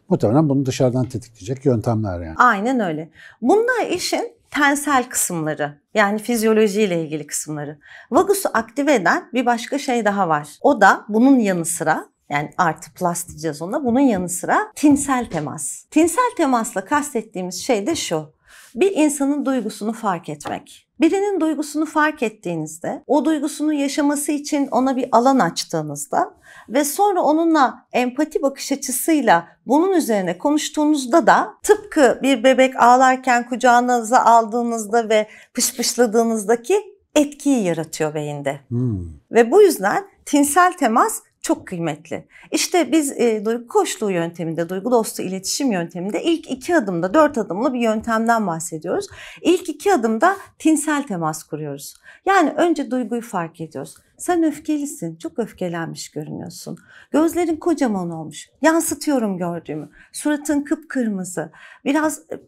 Muhtemelen bunu dışarıdan tetikleyecek yöntemler yani. Aynen öyle. Bununla işin tensel kısımları yani fizyolojiyle ilgili kısımları. Vagus'u aktive eden bir başka şey daha var. O da bunun yanı sıra yani artı plus diyeceğiz ona. Bunun yanı sıra tinsel temas. Tinsel temasla kastettiğimiz şey de şu. Bir insanın duygusunu fark etmek. Birinin duygusunu fark ettiğinizde, o duygusunu yaşaması için ona bir alan açtığınızda ve sonra onunla empati bakış açısıyla bunun üzerine konuştuğunuzda da tıpkı bir bebek ağlarken kucağınıza aldığınızda ve pışpışladığınızdaki etkiyi yaratıyor beyinde. Hmm. Ve bu yüzden tinsel temas çok kıymetli. İşte biz e, duygu koçluğu yönteminde, duygu dostu iletişim yönteminde ilk iki adımda, dört adımlı bir yöntemden bahsediyoruz. İlk iki adımda tinsel temas kuruyoruz. Yani önce duyguyu fark ediyoruz. Sen öfkelisin, çok öfkelenmiş görünüyorsun. Gözlerin kocaman olmuş, yansıtıyorum gördüğümü. Suratın kıpkırmızı, biraz e,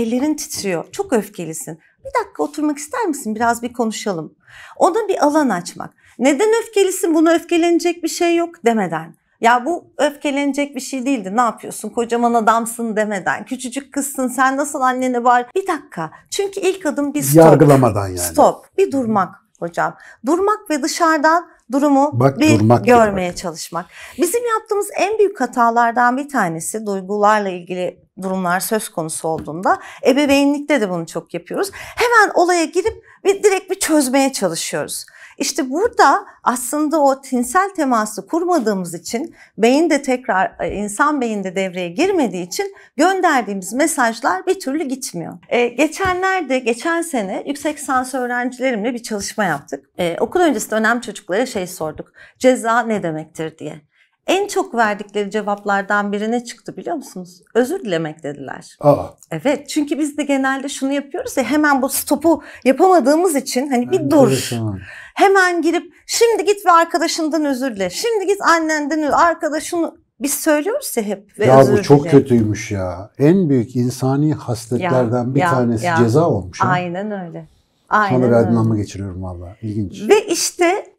ellerin titriyor, çok öfkelisin. Bir dakika oturmak ister misin? Biraz bir konuşalım. Ona bir alan açmak. Neden öfkelisin? Buna öfkelenecek bir şey yok demeden. Ya bu öfkelenecek bir şey değildi. Ne yapıyorsun? Kocaman adamsın demeden. Küçücük kızsın. Sen nasıl annene var? Bir dakika. Çünkü ilk adım bir stop. Yargılamadan yani. Stop. Bir durmak hocam. Durmak ve dışarıdan durumu bak, bir durmak, görmeye durmak. çalışmak. Bizim yaptığımız en büyük hatalardan bir tanesi duygularla ilgili durumlar söz konusu olduğunda ebeveynlikte de bunu çok yapıyoruz. Hemen olaya girip bir direkt bir çözmeye çalışıyoruz. İşte burada aslında o tinsel teması kurmadığımız için beyin de tekrar e, insan beyinde devreye girmediği için gönderdiğimiz mesajlar bir türlü gitmiyor. E, geçenlerde geçen sene yüksek lisans öğrencilerimle bir çalışma yaptık. E, okul öncesi önemli çocuklara şey sorduk. Ceza ne demektir diye. En çok verdikleri cevaplardan biri ne çıktı biliyor musunuz? Özür dilemek dediler. Aa. Evet çünkü biz de genelde şunu yapıyoruz ya hemen bu stopu yapamadığımız için hani bir dur. Hemen girip şimdi git ve arkadaşından özür dile. Şimdi git annenden arkadaşını biz söylüyoruz ya hep. Ve ya özür bu çok dile. kötüymüş ya. En büyük insani hasletlerden ya, bir ya, tanesi ya. ceza olmuş. Ha? Aynen öyle. Aynen Sonra bir aydınlanma geçiriyorum valla. İlginç. Ve işte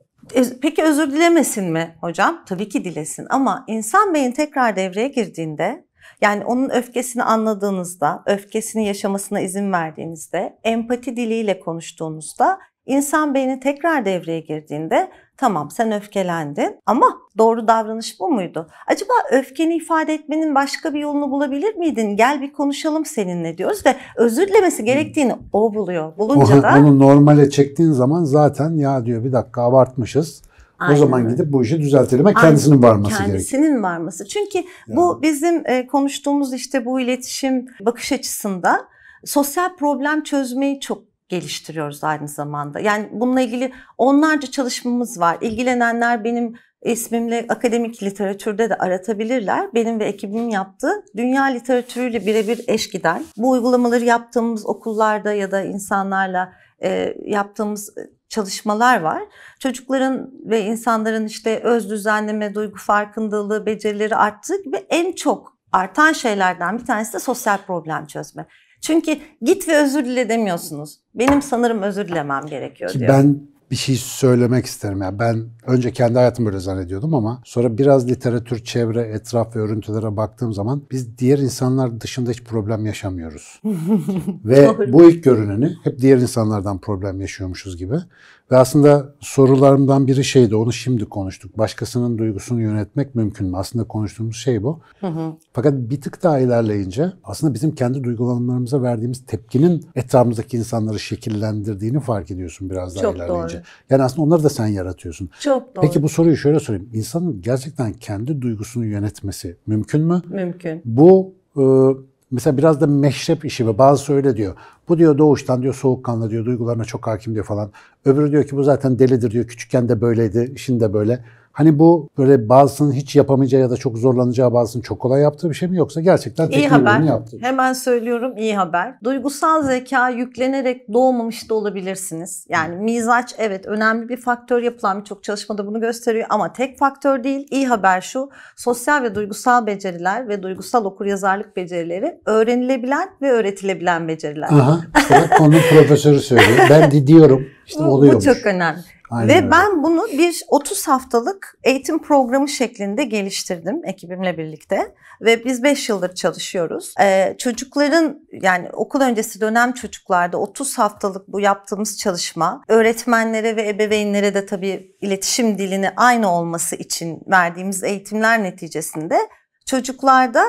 Peki özür dilemesin mi hocam? Tabii ki dilesin ama insan beyin tekrar devreye girdiğinde yani onun öfkesini anladığınızda, öfkesini yaşamasına izin verdiğinizde, empati diliyle konuştuğunuzda, insan beyni tekrar devreye girdiğinde Tamam sen öfkelendin ama doğru davranış bu muydu? Acaba öfkeni ifade etmenin başka bir yolunu bulabilir miydin? Gel bir konuşalım seninle diyoruz ve özür dilemesi gerektiğini o buluyor. Bulunca da onu normale çektiğin zaman zaten ya diyor bir dakika abartmışız. Aynen. O zaman gidip bu işi düzeltelim. Aynen. Kendisinin varması gerekiyor. Kendisinin varması. Çünkü yani. bu bizim e, konuştuğumuz işte bu iletişim bakış açısında sosyal problem çözmeyi çok geliştiriyoruz aynı zamanda. Yani bununla ilgili onlarca çalışmamız var. İlgilenenler benim ismimle akademik literatürde de aratabilirler. Benim ve ekibim yaptığı dünya literatürüyle birebir eş giden bu uygulamaları yaptığımız okullarda ya da insanlarla e, yaptığımız çalışmalar var. Çocukların ve insanların işte öz düzenleme, duygu farkındalığı becerileri arttığı gibi en çok artan şeylerden bir tanesi de sosyal problem çözme. Çünkü git ve özür dile demiyorsunuz. Benim sanırım özür dilemem gerekiyor diyor. Ben bir şey söylemek isterim. Yani ben önce kendi hayatımı böyle zannediyordum ama sonra biraz literatür, çevre, etraf ve örüntülere baktığım zaman biz diğer insanlar dışında hiç problem yaşamıyoruz. ve bu ilk görüneni hep diğer insanlardan problem yaşıyormuşuz gibi. Ve aslında sorularımdan biri şeydi, onu şimdi konuştuk. Başkasının duygusunu yönetmek mümkün mü? Aslında konuştuğumuz şey bu. Hı hı. Fakat bir tık daha ilerleyince aslında bizim kendi duygulanımlarımıza verdiğimiz tepkinin etrafımızdaki insanları şekillendirdiğini fark ediyorsun biraz daha Çok ilerleyince. Doğru. Yani aslında onları da sen yaratıyorsun. Çok doğru. Peki bu soruyu şöyle sorayım. İnsanın gerçekten kendi duygusunu yönetmesi mümkün mü? Mümkün. Bu... E, Mesela biraz da meşrep işi mi? bazı öyle diyor. Bu diyor doğuştan diyor soğukkanlı diyor, duygularına çok hakim diyor falan. Öbürü diyor ki bu zaten delidir diyor, küçükken de böyleydi, şimdi de böyle. Hani bu böyle bazısının hiç yapamayacağı ya da çok zorlanacağı bazısının çok kolay yaptığı bir şey mi yoksa gerçekten tek iyi haber. Hemen söylüyorum iyi haber. Duygusal zeka yüklenerek doğmamış da olabilirsiniz. Yani mizaç evet önemli bir faktör yapılan birçok çalışmada bunu gösteriyor ama tek faktör değil. İyi haber şu sosyal ve duygusal beceriler ve duygusal okuryazarlık becerileri öğrenilebilen ve öğretilebilen beceriler. Aha, işte konunun profesörü söylüyor. Ben diyorum işte oluyor. Bu çok önemli. Aynen Ve ben bunu bir 30 haftalık eğitim programı şeklinde geliştirdim ekibimle birlikte. Ve biz 5 yıldır çalışıyoruz. Ee, çocukların yani okul öncesi dönem çocuklarda 30 haftalık bu yaptığımız çalışma öğretmenlere ve ebeveynlere de tabii iletişim dilini aynı olması için verdiğimiz eğitimler neticesinde çocuklarda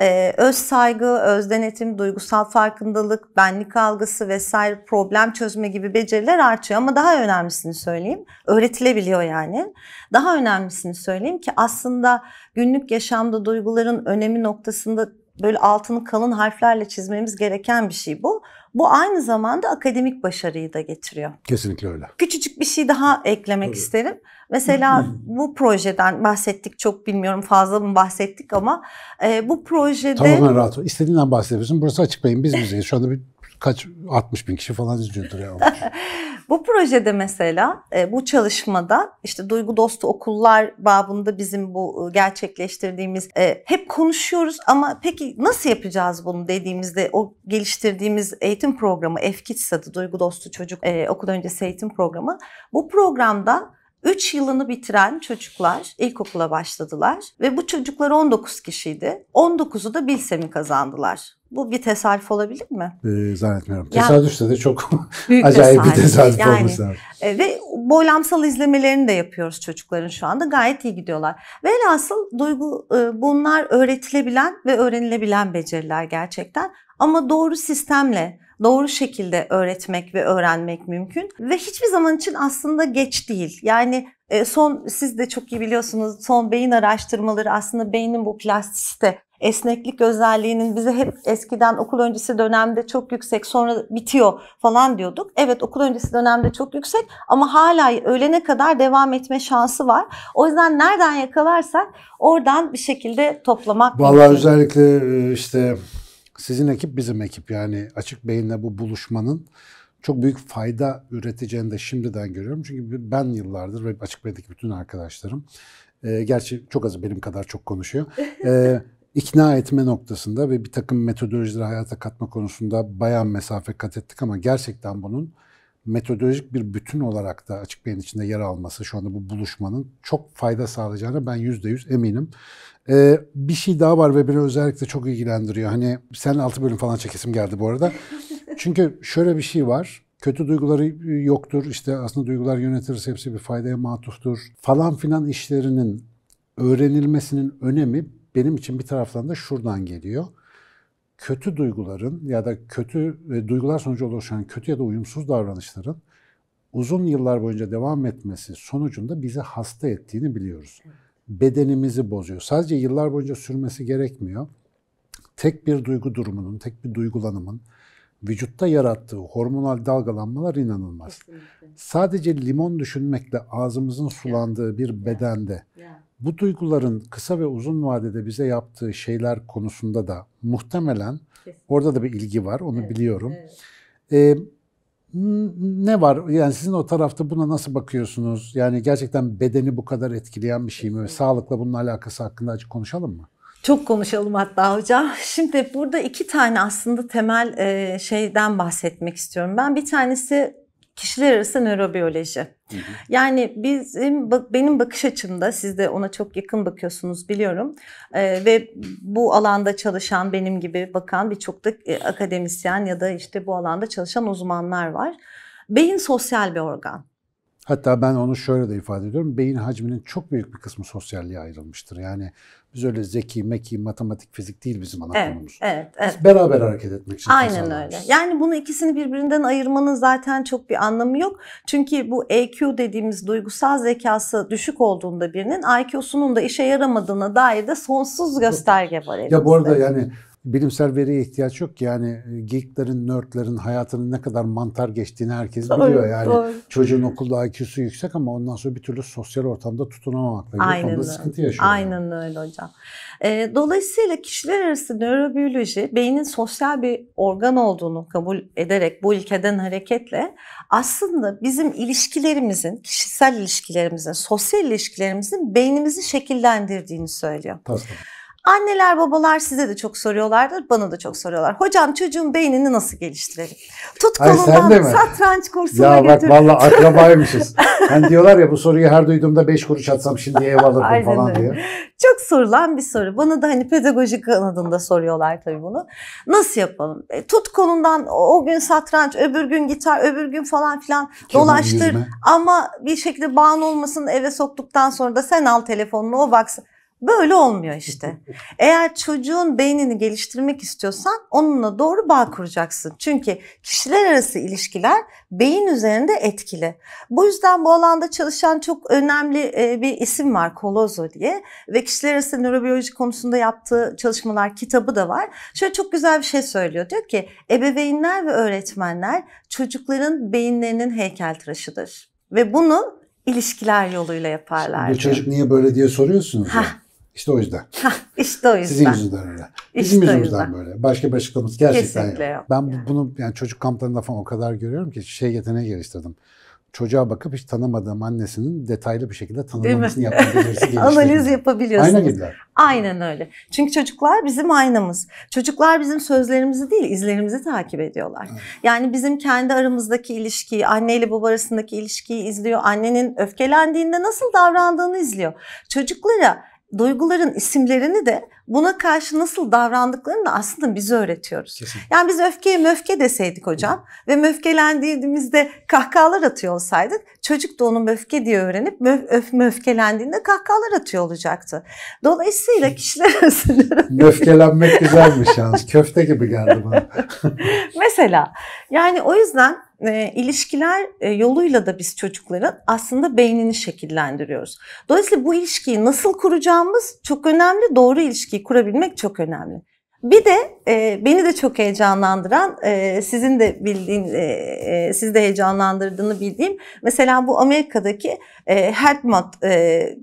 ee, öz saygı, öz denetim, duygusal farkındalık, benlik algısı vesaire problem çözme gibi beceriler artıyor. Ama daha önemlisini söyleyeyim. Öğretilebiliyor yani. Daha önemlisini söyleyeyim ki aslında günlük yaşamda duyguların önemi noktasında böyle altını kalın harflerle çizmemiz gereken bir şey bu. Bu aynı zamanda akademik başarıyı da getiriyor. Kesinlikle öyle. Küçücük bir şey daha eklemek öyle. isterim. Mesela bu projeden bahsettik çok bilmiyorum fazla mı bahsettik ama e, bu projede... Tamamen rahat ol. İstediğinden bahsedebilirsin. Burası açık beyin biz bizeyiz. Şu anda bir kaç 60 bin kişi falan izliyordur ya. bu projede mesela e, bu çalışmada işte duygu dostu okullar babında bizim bu e, gerçekleştirdiğimiz e, hep konuşuyoruz ama peki nasıl yapacağız bunu dediğimizde o geliştirdiğimiz eğitim programı EFKİTS adı duygu dostu çocuk okul öncesi eğitim programı bu programda 3 yılını bitiren çocuklar ilkokula başladılar ve bu çocuklar 19 kişiydi. 19'u da Bilsem'i kazandılar. Bu bir tesadüf olabilir mi? Ee, zannetmiyorum. Yani, Tesadüfse de çok büyük acayip bir tesadüf yani, olması E, ve boylamsal izlemelerini de yapıyoruz çocukların şu anda. Gayet iyi gidiyorlar. Velhasıl duygu e, bunlar öğretilebilen ve öğrenilebilen beceriler gerçekten. Ama doğru sistemle, doğru şekilde öğretmek ve öğrenmek mümkün. Ve hiçbir zaman için aslında geç değil. Yani e, son siz de çok iyi biliyorsunuz son beyin araştırmaları aslında beynin bu plastisite esneklik özelliğinin bize hep eskiden okul öncesi dönemde çok yüksek sonra bitiyor falan diyorduk. Evet okul öncesi dönemde çok yüksek ama hala öğlene kadar devam etme şansı var. O yüzden nereden yakalarsak oradan bir şekilde toplamak Vallahi mümkün. özellikle e, işte sizin ekip bizim ekip yani açık beyinle bu buluşmanın çok büyük fayda üreteceğini de şimdiden görüyorum. Çünkü ben yıllardır ve açık beyindeki bütün arkadaşlarım e, gerçi çok az benim kadar çok konuşuyor. E, ikna etme noktasında ve bir takım metodolojileri hayata katma konusunda bayan mesafe kat ettik ama gerçekten bunun metodolojik bir bütün olarak da açık beyin içinde yer alması şu anda bu buluşmanın çok fayda sağlayacağına ben yüzde yüz eminim. Ee, bir şey daha var ve beni özellikle çok ilgilendiriyor. Hani sen altı bölüm falan çekesim geldi bu arada. Çünkü şöyle bir şey var. Kötü duyguları e, yoktur. İşte aslında duygular yönetirse hepsi bir faydaya matuftur falan filan işlerinin öğrenilmesinin önemi benim için bir taraftan da şuradan geliyor kötü duyguların ya da kötü e, duygular sonucu oluşan kötü ya da uyumsuz davranışların uzun yıllar boyunca devam etmesi sonucunda bizi hasta ettiğini biliyoruz. Bedenimizi bozuyor. Sadece yıllar boyunca sürmesi gerekmiyor. Tek bir duygu durumunun, tek bir duygulanımın vücutta yarattığı hormonal dalgalanmalar inanılmaz. Kesinlikle. Sadece limon düşünmekle ağzımızın sulandığı bir bedende bu duyguların kısa ve uzun vadede bize yaptığı şeyler konusunda da muhtemelen Kesinlikle. orada da bir ilgi var. Onu evet, biliyorum. Evet. Ee, ne var? Yani sizin o tarafta buna nasıl bakıyorsunuz? Yani gerçekten bedeni bu kadar etkileyen bir şey mi? Ve sağlıkla bunun alakası hakkında açık konuşalım mı? Çok konuşalım hatta hocam. Şimdi burada iki tane aslında temel şeyden bahsetmek istiyorum. Ben bir tanesi kişiler arası nörobiyoloji. Hı hı. Yani bizim benim bakış açımda siz de ona çok yakın bakıyorsunuz biliyorum ee, ve bu alanda çalışan benim gibi bakan birçok da e, akademisyen ya da işte bu alanda çalışan uzmanlar var. Beyin sosyal bir organ. Hatta ben onu şöyle de ifade ediyorum. Beyin hacminin çok büyük bir kısmı sosyalliğe ayrılmıştır. Yani biz öyle zeki, meki, matematik, fizik değil bizim ana evet, konumuz. Evet, evet. Biz beraber hareket etmek için Aynen öyle. Yani bunu ikisini birbirinden ayırmanın zaten çok bir anlamı yok. Çünkü bu EQ dediğimiz duygusal zekası düşük olduğunda birinin IQ'sunun da işe yaramadığına dair de sonsuz gösterge var elimizde. Ya bu arada yani bilimsel veriye ihtiyaç yok ki. Yani e, geeklerin, nerdlerin hayatının ne kadar mantar geçtiğini herkes doğru, biliyor. Yani doğru. çocuğun okulda IQ'su yüksek ama ondan sonra bir türlü sosyal ortamda tutunamamakla Aynen öyle. sıkıntı yaşıyor. Aynen yani. öyle hocam. E, dolayısıyla kişiler arası nörobiyoloji beynin sosyal bir organ olduğunu kabul ederek bu ilkeden hareketle aslında bizim ilişkilerimizin, kişisel ilişkilerimizin, sosyal ilişkilerimizin beynimizi şekillendirdiğini söylüyor. Tabii. Anneler babalar size de çok soruyorlardır, bana da çok soruyorlar. Hocam çocuğun beynini nasıl geliştirelim? Tut Ay, kolundan satranç kursuna götür. Ya bak götür. valla akrabaymışız. hani diyorlar ya bu soruyu her duyduğumda beş kuruş atsam şimdi ev alırım Aynen falan öyle. diyor. Çok sorulan bir soru. Bana da hani pedagojik kanadında soruyorlar tabii bunu. Nasıl yapalım? E, tut kolundan o gün satranç, öbür gün gitar, öbür gün falan filan Kemal dolaştır. Yüzme. Ama bir şekilde bağın olmasın eve soktuktan sonra da sen al telefonunu o baksın. Böyle olmuyor işte. Eğer çocuğun beynini geliştirmek istiyorsan onunla doğru bağ kuracaksın. Çünkü kişiler arası ilişkiler beyin üzerinde etkili. Bu yüzden bu alanda çalışan çok önemli e, bir isim var Kolozo diye ve kişiler arası nörobiyoloji konusunda yaptığı çalışmalar kitabı da var. Şöyle çok güzel bir şey söylüyor. Diyor ki ebeveynler ve öğretmenler çocukların beyinlerinin heykeltıraşıdır. Ve bunu ilişkiler yoluyla yaparlar. Bu çocuk niye böyle diye soruyorsunuz. Heh, işte o yüzden. İşte o yüzden. Sizin yüzünden öyle. Bizim işte yüzümüzden böyle. Başka bir açıklaması gerçekten Kesinlikle yok. yok. Ben yani. bunu yani çocuk kamplarında falan o kadar görüyorum ki şey yeteneği geliştirdim. Çocuğa bakıp hiç tanımadığım annesinin detaylı bir şekilde tanımlamasını yapabiliyorsunuz. Analiz yapabiliyorsunuz. Ayna gibiler. Aynen öyle. Çünkü çocuklar bizim aynamız. Çocuklar bizim sözlerimizi değil, izlerimizi takip ediyorlar. Evet. Yani bizim kendi aramızdaki ilişkiyi, anne ile baba arasındaki ilişkiyi izliyor. Annenin öfkelendiğinde nasıl davrandığını izliyor. Çocuklara duyguların isimlerini de buna karşı nasıl davrandıklarını da aslında biz öğretiyoruz. Kesinlikle. Yani biz öfkeye möfke deseydik hocam Hı. ve möfkelendiğimizde kahkahalar atıyor olsaydık çocuk da onu öfke diye öğrenip möf, öf, möfkelendiğinde kahkahalar atıyor olacaktı. Dolayısıyla kişiler arasında... Möfkelenmek güzel bir şans. Köfte gibi geldi bana. Mesela yani o yüzden e, ilişkiler e, yoluyla da biz çocukların aslında beynini şekillendiriyoruz. Dolayısıyla bu ilişkiyi nasıl kuracağımız çok önemli. Doğru ilişki ilişkiyi kurabilmek çok önemli. Bir de e, beni de çok heyecanlandıran, e, sizin de bildiğin, e, e siz de heyecanlandırdığını bildiğim, mesela bu Amerika'daki e, HelpMat e,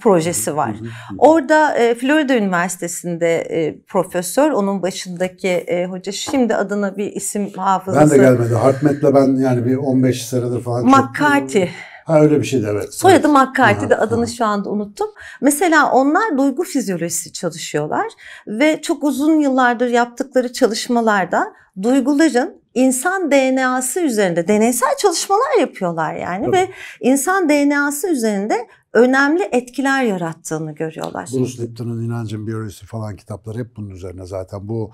projesi var. Orada e, Florida Üniversitesi'nde e, profesör, onun başındaki e, hoca, şimdi adına bir isim hafızası. Ben de gelmedi. HelpMat'la ben yani bir 15 senedir falan. McCarthy. Çok... Ha öyle bir şeydi evet. Soyadı evet. de adını şu anda unuttum. Mesela onlar duygu fizyolojisi çalışıyorlar ve çok uzun yıllardır yaptıkları çalışmalarda duyguların insan DNA'sı üzerinde deneysel çalışmalar yapıyorlar yani Tabii. ve insan DNA'sı üzerinde önemli etkiler yarattığını görüyorlar. Bruce Lipton'un inancın biyolojisi falan kitapları hep bunun üzerine zaten bu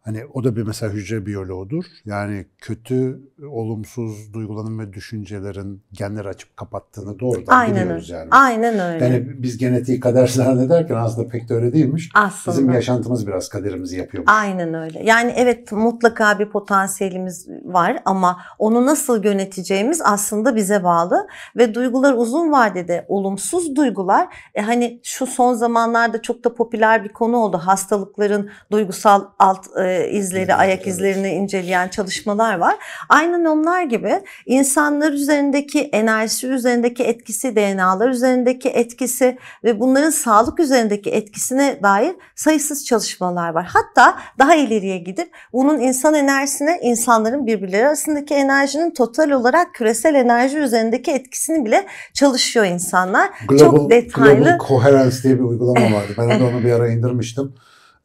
hani o da bir mesela hücre biyoloğudur. Yani kötü olumsuz duygulanım ve düşüncelerin genler açıp kapattığını doğrudan Aynen biliyoruz öyle. yani. Aynen öyle. Yani biz genetiği kader zannederken aslında pek de öyle değilmiş. Aslında. Bizim yaşantımız biraz kaderimizi yapıyor. Aynen öyle. Yani evet mutlaka bir potansiyelimiz var ama onu nasıl yöneteceğimiz aslında bize bağlı ve duygular uzun vadede olumsuz duygular e hani şu son zamanlarda çok da popüler bir konu oldu. Hastalıkların duygusal alt e, izleri, evet, ayak evet. izlerini inceleyen çalışmalar var. Aynı Aynen onlar gibi insanlar üzerindeki enerjisi üzerindeki etkisi, DNA'lar üzerindeki etkisi ve bunların sağlık üzerindeki etkisine dair sayısız çalışmalar var. Hatta daha ileriye gidip bunun insan enerjisine, insanların birbirleri arasındaki enerjinin total olarak küresel enerji üzerindeki etkisini bile çalışıyor insanlar. Global, Çok detaylı. Global Coherence diye bir uygulama vardı. Ben de onu bir ara indirmiştim.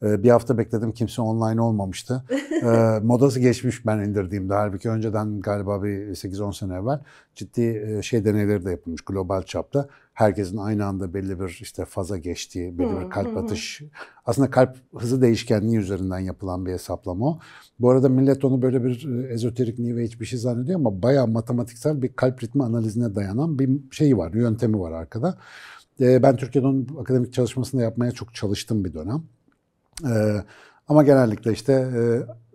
Ee, bir hafta bekledim kimse online olmamıştı. Ee, modası geçmiş ben indirdiğimde. Halbuki önceden galiba bir 8-10 sene evvel ciddi e, şey deneyleri de yapılmış global çapta. Herkesin aynı anda belli bir işte faza geçtiği, belli bir kalp atış. Aslında kalp hızı değişkenliği üzerinden yapılan bir hesaplama o. Bu arada millet onu böyle bir e, ezoterik niye hiçbir şey zannediyor ama bayağı matematiksel bir kalp ritmi analizine dayanan bir şey var, yöntemi var arkada. Ee, ben Türkiye'de onun akademik çalışmasını yapmaya çok çalıştım bir dönem. Ee, ama genellikle işte e,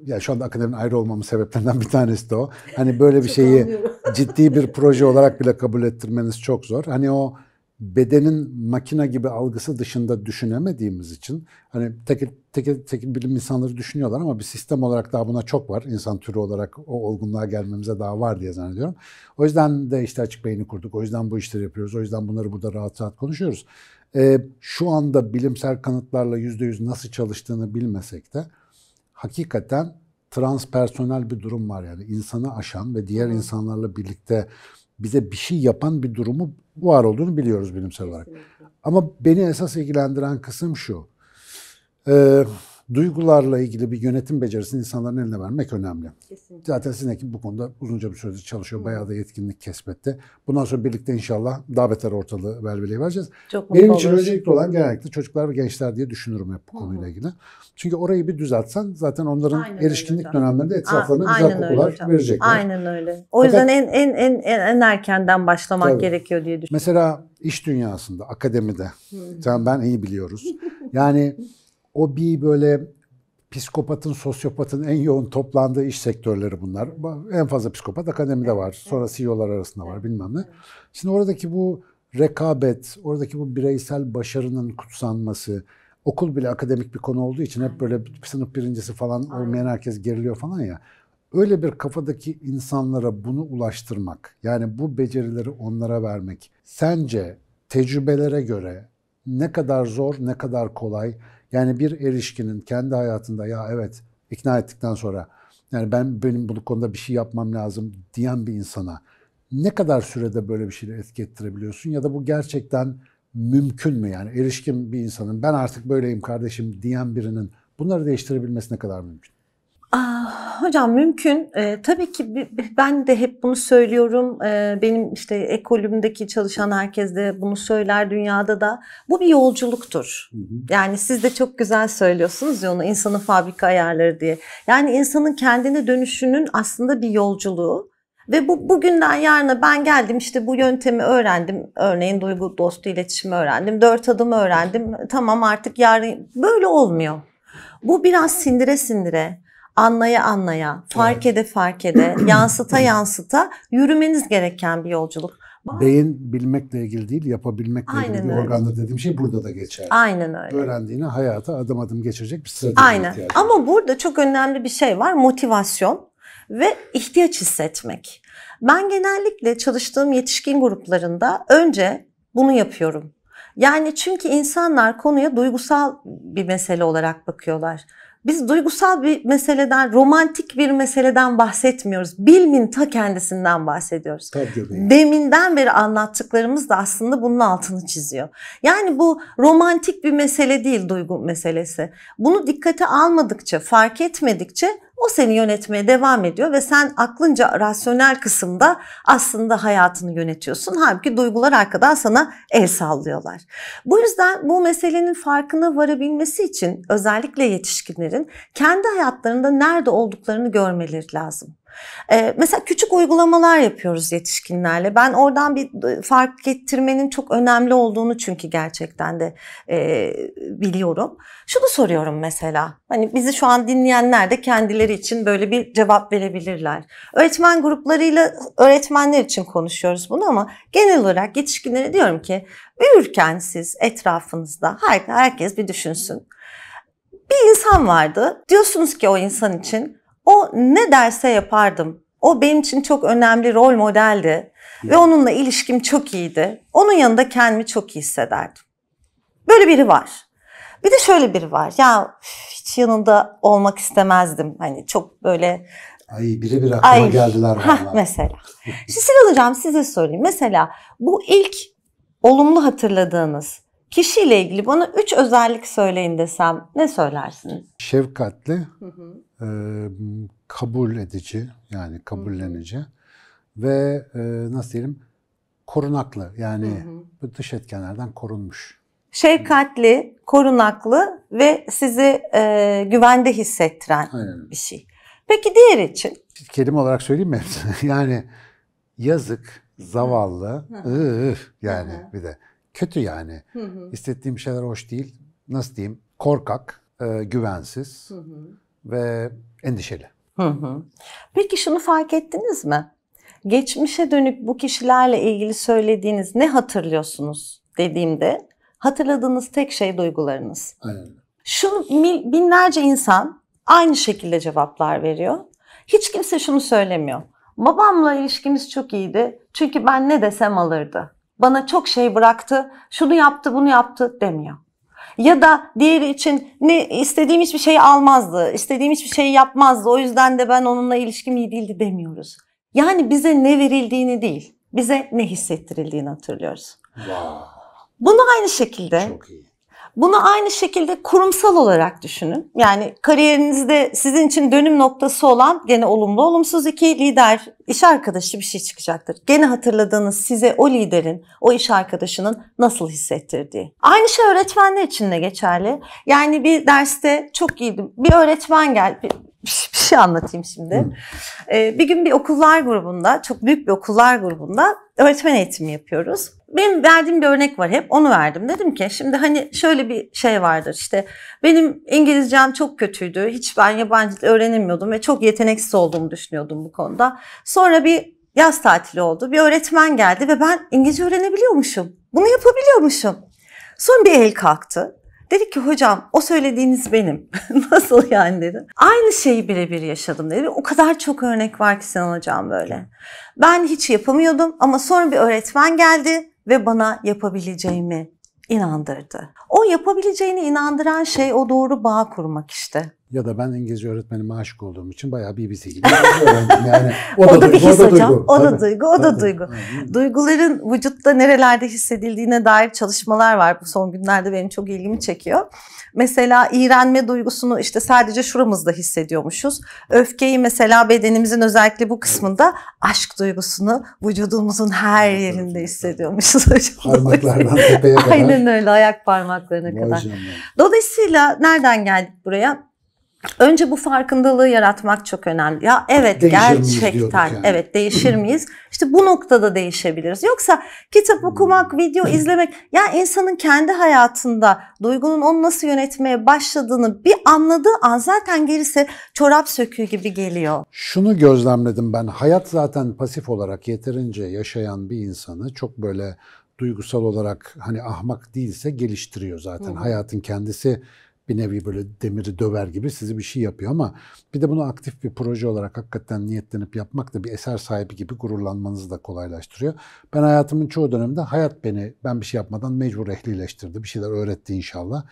ya şu anda akademiden ayrı olmamın sebeplerinden bir tanesi de o. Hani böyle bir şeyi ciddi bir proje olarak bile kabul ettirmeniz çok zor. Hani o bedenin makine gibi algısı dışında düşünemediğimiz için hani tekil, tekil, tekil bilim insanları düşünüyorlar ama bir sistem olarak daha buna çok var. İnsan türü olarak o olgunluğa gelmemize daha var diye zannediyorum. O yüzden de işte açık beyni kurduk. O yüzden bu işleri yapıyoruz. O yüzden bunları burada rahat rahat konuşuyoruz. Ee, şu anda bilimsel kanıtlarla yüzde yüz nasıl çalıştığını bilmesek de hakikaten transpersonel bir durum var yani. insanı aşan ve diğer insanlarla birlikte bize bir şey yapan bir durumu var olduğunu biliyoruz bilimsel olarak. Kesinlikle. Ama beni esas ilgilendiren kısım şu. Ee, duygularla ilgili bir yönetim becerisini insanların eline vermek önemli. Kesinlikle. Zaten sizin bu konuda uzunca bir süredir çalışıyor. Hı. Bayağı da yetkinlik kesbetti. Bundan sonra birlikte inşallah daha beter ortalığı belveleye vereceğiz. Çok Benim için oluruz. öncelikli olan genellikle çocuklar ve gençler diye düşünürüm hep bu konuyla ilgili. Çünkü orayı bir düzeltsen zaten onların aynen erişkinlik öyle. dönemlerinde etraflarına aynen güzel kokular öyle. verecekler. Aynen öyle. O Fakat, yüzden en, en, en, en erkenden başlamak tabii. gerekiyor diye düşünüyorum. Mesela iş dünyasında, akademide, Hı. tamam ben iyi biliyoruz. Yani O bir böyle psikopatın, sosyopatın en yoğun toplandığı iş sektörleri bunlar. En fazla psikopat akademide var. Sonra CEO'lar arasında var bilmem ne. Şimdi oradaki bu rekabet, oradaki bu bireysel başarının kutsanması, okul bile akademik bir konu olduğu için hep böyle sınıf birincisi falan olmayan herkes geriliyor falan ya. Öyle bir kafadaki insanlara bunu ulaştırmak, yani bu becerileri onlara vermek sence tecrübelere göre ne kadar zor, ne kadar kolay, yani bir erişkinin kendi hayatında ya evet ikna ettikten sonra yani ben benim bu konuda bir şey yapmam lazım diyen bir insana ne kadar sürede böyle bir şeyle etki ettirebiliyorsun ya da bu gerçekten mümkün mü yani erişkin bir insanın ben artık böyleyim kardeşim diyen birinin bunları değiştirebilmesi ne kadar mümkün? Ah, hocam mümkün. E, tabii ki ben de hep bunu söylüyorum. E, benim işte ekolümdeki çalışan herkes de bunu söyler dünyada da. Bu bir yolculuktur. Hı hı. Yani siz de çok güzel söylüyorsunuz ya onu insanın fabrika ayarları diye. Yani insanın kendine dönüşünün aslında bir yolculuğu. Ve bu bugünden yarına ben geldim işte bu yöntemi öğrendim. Örneğin duygu dostu iletişimi öğrendim. Dört adımı öğrendim. Tamam artık yarın böyle olmuyor. Bu biraz sindire sindire anlaya anlaya, fark evet. ede fark ede, yansıta yansıta yürümeniz gereken bir yolculuk. Beyin bilmekle ilgili değil, yapabilmekle Aynen ilgili öyle. organdır dediğim şey burada da geçer. Aynen öyle. Öğrendiğini hayata adım adım geçecek bir strateji Aynen. Ihtiyacı. Ama burada çok önemli bir şey var. Motivasyon ve ihtiyaç hissetmek. Ben genellikle çalıştığım yetişkin gruplarında önce bunu yapıyorum. Yani çünkü insanlar konuya duygusal bir mesele olarak bakıyorlar. Biz duygusal bir meseleden, romantik bir meseleden bahsetmiyoruz. Bilmin ta kendisinden bahsediyoruz. Tabii. Deminden beri anlattıklarımız da aslında bunun altını çiziyor. Yani bu romantik bir mesele değil duygu meselesi. Bunu dikkate almadıkça, fark etmedikçe o seni yönetmeye devam ediyor ve sen aklınca rasyonel kısımda aslında hayatını yönetiyorsun. Halbuki duygular arkadan sana el sallıyorlar. Bu yüzden bu meselenin farkına varabilmesi için özellikle yetişkinlerin kendi hayatlarında nerede olduklarını görmeleri lazım. Ee, mesela küçük uygulamalar yapıyoruz yetişkinlerle. Ben oradan bir fark ettirmenin çok önemli olduğunu çünkü gerçekten de e, biliyorum. Şunu soruyorum mesela. Hani bizi şu an dinleyenler de kendileri için böyle bir cevap verebilirler. Öğretmen gruplarıyla öğretmenler için konuşuyoruz bunu ama genel olarak yetişkinlere diyorum ki büyürken siz etrafınızda herkes bir düşünsün. Bir insan vardı. Diyorsunuz ki o insan için o ne derse yapardım. O benim için çok önemli rol modeldi ve onunla ilişkim çok iyiydi. Onun yanında kendimi çok iyi hissederdim. Böyle biri var. Bir de şöyle biri var. Ya hiç yanında olmak istemezdim. Hani çok böyle Ay biri bir aklıma Ay. geldiler ha mesela. Şimdi Sinan Hocam size sorayım. Mesela bu ilk olumlu hatırladığınız kişiyle ilgili bana üç özellik söyleyin desem ne söylersiniz? Şefkatli, Hı hı. E, kabul edici yani kabullenici hı hı. ve e, nasıl diyelim korunaklı yani hı hı. dış etkenlerden korunmuş. Şefkatli, korunaklı ve sizi e, güvende hissettiren Aynen. bir şey. Peki diğer için? Kelime olarak söyleyeyim mi yani yazık, zavallı, ıh yani hı hı. bir de kötü yani. Hı hı. Hissettiğim şeyler hoş değil. Nasıl diyeyim? Korkak, e, güvensiz. Hı hı ve endişeli. Hı hı. Peki şunu fark ettiniz mi? Geçmişe dönük bu kişilerle ilgili söylediğiniz ne hatırlıyorsunuz dediğimde hatırladığınız tek şey duygularınız. Aynen. Şunu binlerce insan aynı şekilde cevaplar veriyor. Hiç kimse şunu söylemiyor. Babamla ilişkimiz çok iyiydi. Çünkü ben ne desem alırdı. Bana çok şey bıraktı. Şunu yaptı, bunu yaptı demiyor. Ya da diğeri için ne istediğim hiçbir şeyi almazdı, istediğim hiçbir şeyi yapmazdı. O yüzden de ben onunla ilişkim iyi değildi demiyoruz. Yani bize ne verildiğini değil, bize ne hissettirildiğini hatırlıyoruz. Wow. Bunu aynı şekilde Çok iyi bunu aynı şekilde kurumsal olarak düşünün. Yani kariyerinizde sizin için dönüm noktası olan gene olumlu olumsuz iki lider, iş arkadaşı bir şey çıkacaktır. Gene hatırladığınız size o liderin, o iş arkadaşının nasıl hissettirdiği. Aynı şey öğretmenler için de geçerli. Yani bir derste çok iyiydim. Bir öğretmen geldi şey, bir şey anlatayım şimdi. Ee, bir gün bir okullar grubunda, çok büyük bir okullar grubunda öğretmen eğitimi yapıyoruz benim verdiğim bir örnek var hep onu verdim. Dedim ki şimdi hani şöyle bir şey vardır işte benim İngilizcem çok kötüydü. Hiç ben yabancı dil öğrenemiyordum ve çok yeteneksiz olduğumu düşünüyordum bu konuda. Sonra bir yaz tatili oldu. Bir öğretmen geldi ve ben İngilizce öğrenebiliyormuşum. Bunu yapabiliyormuşum. Son bir el kalktı. Dedi ki hocam o söylediğiniz benim. Nasıl yani dedim. Aynı şeyi birebir yaşadım dedi. O kadar çok örnek var ki sen hocam böyle. Ben hiç yapamıyordum ama sonra bir öğretmen geldi ve bana yapabileceğimi inandırdı. O yapabileceğini inandıran şey o doğru bağ kurmak işte ya da ben İngilizce öğretmenime aşık olduğum için bayağı bir gibi şey öğrendim. Yani o, da o da, bir his hocam. O da tabii, duygu, o da duygu. Duyguların vücutta nerelerde hissedildiğine dair çalışmalar var. Bu son günlerde benim çok ilgimi çekiyor. Mesela iğrenme duygusunu işte sadece şuramızda hissediyormuşuz. Öfkeyi mesela bedenimizin özellikle bu kısmında aşk duygusunu vücudumuzun her yerinde hissediyormuşuz hocam. Parmaklardan tepeye kadar. Aynen öyle ayak parmaklarına Vay kadar. Canım. Dolayısıyla nereden geldik buraya? Önce bu farkındalığı yaratmak çok önemli. Ya evet değişir gerçekten yani. evet değişir miyiz? İşte bu noktada değişebiliriz. Yoksa kitap okumak, video hmm. izlemek ya yani insanın kendi hayatında duygunun onu nasıl yönetmeye başladığını bir anladığı an zaten gerisi çorap söküğü gibi geliyor. Şunu gözlemledim ben. Hayat zaten pasif olarak yeterince yaşayan bir insanı çok böyle duygusal olarak hani ahmak değilse geliştiriyor zaten. Hı. Hmm. Hayatın kendisi bir nevi böyle demiri döver gibi sizi bir şey yapıyor ama bir de bunu aktif bir proje olarak hakikaten niyetlenip yapmak da bir eser sahibi gibi gururlanmanızı da kolaylaştırıyor. Ben hayatımın çoğu döneminde hayat beni ben bir şey yapmadan mecbur ehlileştirdi. Bir şeyler öğretti inşallah.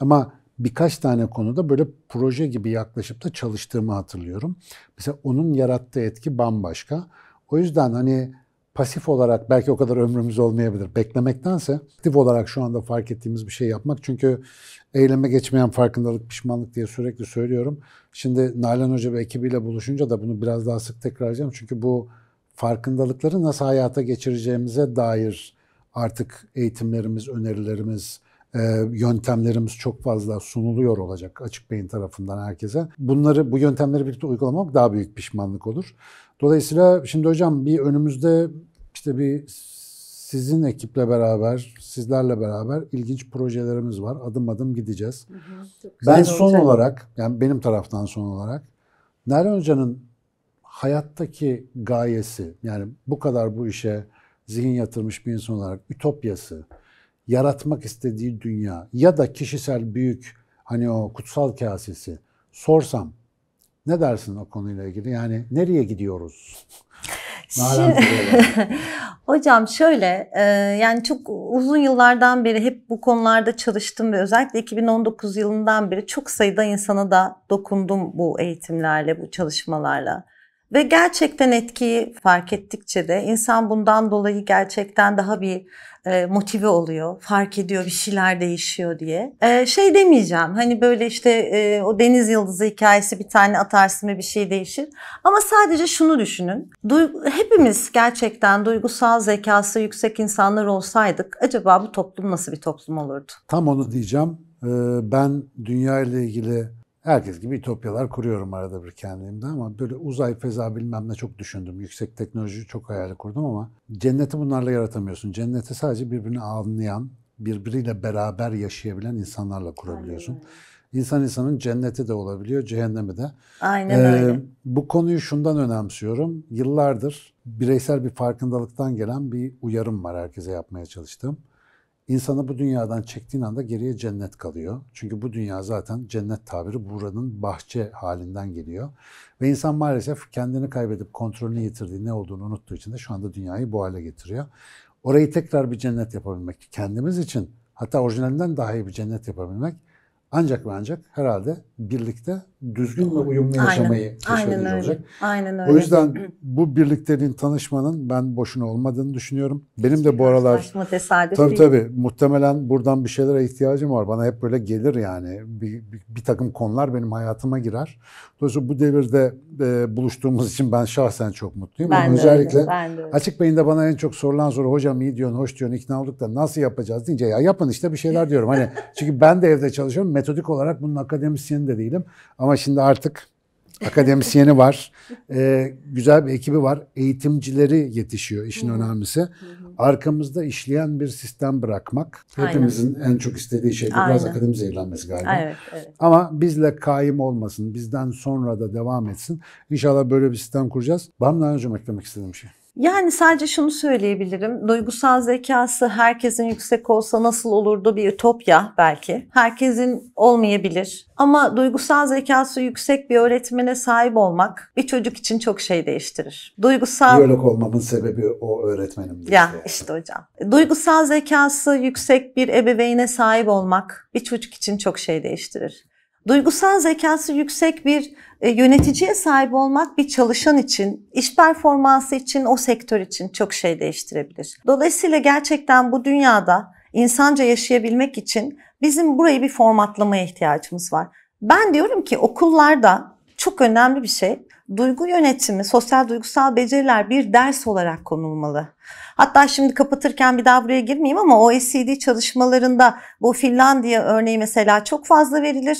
Ama birkaç tane konuda böyle proje gibi yaklaşıp da çalıştığımı hatırlıyorum. Mesela onun yarattığı etki bambaşka. O yüzden hani pasif olarak belki o kadar ömrümüz olmayabilir beklemektense aktif olarak şu anda fark ettiğimiz bir şey yapmak. Çünkü eyleme geçmeyen farkındalık, pişmanlık diye sürekli söylüyorum. Şimdi Nalan Hoca ve ekibiyle buluşunca da bunu biraz daha sık tekrarlayacağım. Çünkü bu farkındalıkları nasıl hayata geçireceğimize dair artık eğitimlerimiz, önerilerimiz, e, yöntemlerimiz çok fazla sunuluyor olacak açık beyin tarafından herkese. Bunları, bu yöntemleri birlikte uygulamak daha büyük pişmanlık olur. Dolayısıyla şimdi hocam bir önümüzde işte bir sizin ekiple beraber, sizlerle beraber ilginç projelerimiz var. Adım adım gideceğiz. Hı hı, ben son olacak. olarak, yani benim taraftan son olarak Nalan Hoca'nın hayattaki gayesi, yani bu kadar bu işe zihin yatırmış bir insan olarak ütopyası, yaratmak istediği dünya ya da kişisel büyük hani o kutsal kasesi sorsam ne dersin o konuyla ilgili? Yani nereye gidiyoruz? Şimdi, hocam şöyle e, yani çok uzun yıllardan beri hep bu konularda çalıştım ve özellikle 2019 yılından beri çok sayıda insana da dokundum bu eğitimlerle, bu çalışmalarla. Ve gerçekten etkiyi fark ettikçe de insan bundan dolayı gerçekten daha bir e, motive oluyor. Fark ediyor bir şeyler değişiyor diye. E, şey demeyeceğim hani böyle işte e, o deniz yıldızı hikayesi bir tane atarsın ve bir şey değişir. Ama sadece şunu düşünün. Duygu, hepimiz gerçekten duygusal zekası yüksek insanlar olsaydık acaba bu toplum nasıl bir toplum olurdu? Tam onu diyeceğim. E, ben dünya ile ilgili Herkes gibi ütopyalar kuruyorum arada bir kendimde ama böyle uzay, feza bilmem ne çok düşündüm. Yüksek teknoloji çok hayal kurdum ama cenneti bunlarla yaratamıyorsun. Cenneti sadece birbirini anlayan, birbiriyle beraber yaşayabilen insanlarla kurabiliyorsun. Aynen. İnsan insanın cenneti de olabiliyor, cehennemi de. Aynen ee, öyle. Bu konuyu şundan önemsiyorum. Yıllardır bireysel bir farkındalıktan gelen bir uyarım var herkese yapmaya çalıştım. İnsanı bu dünyadan çektiğin anda geriye cennet kalıyor. Çünkü bu dünya zaten cennet tabiri buranın bahçe halinden geliyor. Ve insan maalesef kendini kaybedip kontrolünü yitirdiği ne olduğunu unuttuğu için de şu anda dünyayı bu hale getiriyor. Orayı tekrar bir cennet yapabilmek kendimiz için hatta orijinalinden daha iyi bir cennet yapabilmek ancak ve ancak herhalde birlikte düzgün ve uyumlu yaşamayı Aynen olacak. Aynen öyle. O yüzden bu birliklerin tanışmanın ben boşuna olmadığını düşünüyorum. Benim de bu aralar tesadüf tabii değil. tabii muhtemelen buradan bir şeylere ihtiyacım var. Bana hep böyle gelir yani bir, bir, bir takım konular benim hayatıma girer. Dolayısıyla bu devirde e, buluştuğumuz için ben şahsen çok mutluyum. Ben Ama de özellikle öyle, ben de öyle. açık beyinde bana en çok sorulan soru hocam iyi diyorsun, hoş diyorsun, ikna olduk da nasıl yapacağız deyince ya yapın işte bir şeyler diyorum. Hani çünkü ben de evde çalışıyorum. Metodik olarak bunun akademisyeni de değilim. Ama ama şimdi artık akademisyeni var, e, güzel bir ekibi var, eğitimcileri yetişiyor işin önemlisi. Arkamızda işleyen bir sistem bırakmak hepimizin en çok istediği şey Aynen. biraz akademi zehirlenmesi galiba. Evet, evet. Ama bizle kaim olmasın, bizden sonra da devam etsin. İnşallah böyle bir sistem kuracağız. Var mı daha önce eklemek istediğim şey? Yani sadece şunu söyleyebilirim. Duygusal zekası herkesin yüksek olsa nasıl olurdu bir ütopya belki. Herkesin olmayabilir. Ama duygusal zekası yüksek bir öğretmene sahip olmak bir çocuk için çok şey değiştirir. Duygusal... Biyolog olmamın sebebi o öğretmenim. Ya şey yani. işte hocam. Duygusal zekası yüksek bir ebeveyne sahip olmak bir çocuk için çok şey değiştirir. Duygusal zekası yüksek bir e, yöneticiye sahip olmak bir çalışan için, iş performansı için, o sektör için çok şey değiştirebilir. Dolayısıyla gerçekten bu dünyada insanca yaşayabilmek için bizim burayı bir formatlamaya ihtiyacımız var. Ben diyorum ki okullarda çok önemli bir şey. Duygu yönetimi, sosyal duygusal beceriler bir ders olarak konulmalı. Hatta şimdi kapatırken bir daha buraya girmeyeyim ama OECD çalışmalarında bu Finlandiya örneği mesela çok fazla verilir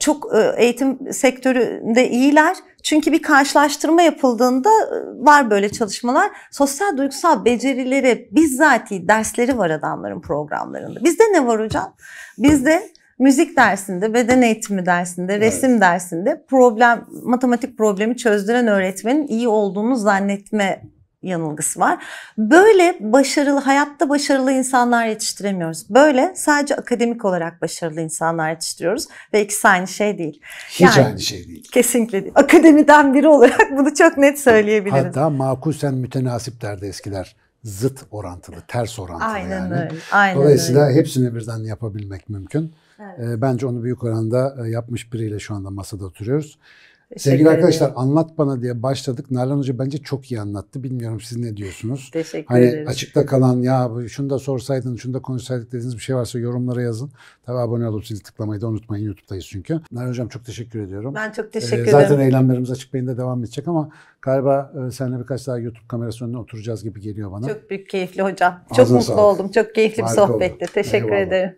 çok e, eğitim sektöründe iyiler. Çünkü bir karşılaştırma yapıldığında e, var böyle çalışmalar. Sosyal duygusal becerileri bizzati dersleri var adamların programlarında. Bizde ne var hocam? Bizde müzik dersinde, beden eğitimi dersinde, evet. resim dersinde problem matematik problemi çözdüren öğretmenin iyi olduğunu zannetme yanılgısı var. Böyle başarılı, hayatta başarılı insanlar yetiştiremiyoruz. Böyle sadece akademik olarak başarılı insanlar yetiştiriyoruz ve ikisi aynı şey değil. Hiç yani, aynı şey değil. Kesinlikle değil. Akademiden biri olarak bunu çok net söyleyebilirim. Hatta makusen mütenasip derdi eskiler. Zıt orantılı, ters orantılı aynen yani. Öyle, aynen Dolayısıyla öyle. hepsini birden yapabilmek mümkün. Evet. Ee, bence onu büyük oranda e, yapmış biriyle şu anda masada oturuyoruz. Sevgili arkadaşlar anlat bana diye başladık. Nalan Hoca bence çok iyi anlattı. Bilmiyorum siz ne diyorsunuz? Teşekkür hani ederiz. açıkta kalan ya şunu da sorsaydın, şunu da konuşsaydık dediğiniz bir şey varsa yorumlara yazın. Tabii abone olup sizi tıklamayı da unutmayın. YouTube'dayız çünkü. Nalan Hocam çok teşekkür ediyorum. Ben çok teşekkür ee, ederim. Zaten eylemlerimiz açık beyinde devam edecek ama galiba e, seninle birkaç daha YouTube kamerası önüne oturacağız gibi geliyor bana. Çok büyük keyifli hocam. Ağzına çok mutlu sağlık. oldum. Çok keyifli Harika bir sohbetti. Oldu. Teşekkür Eyvallah. ederim.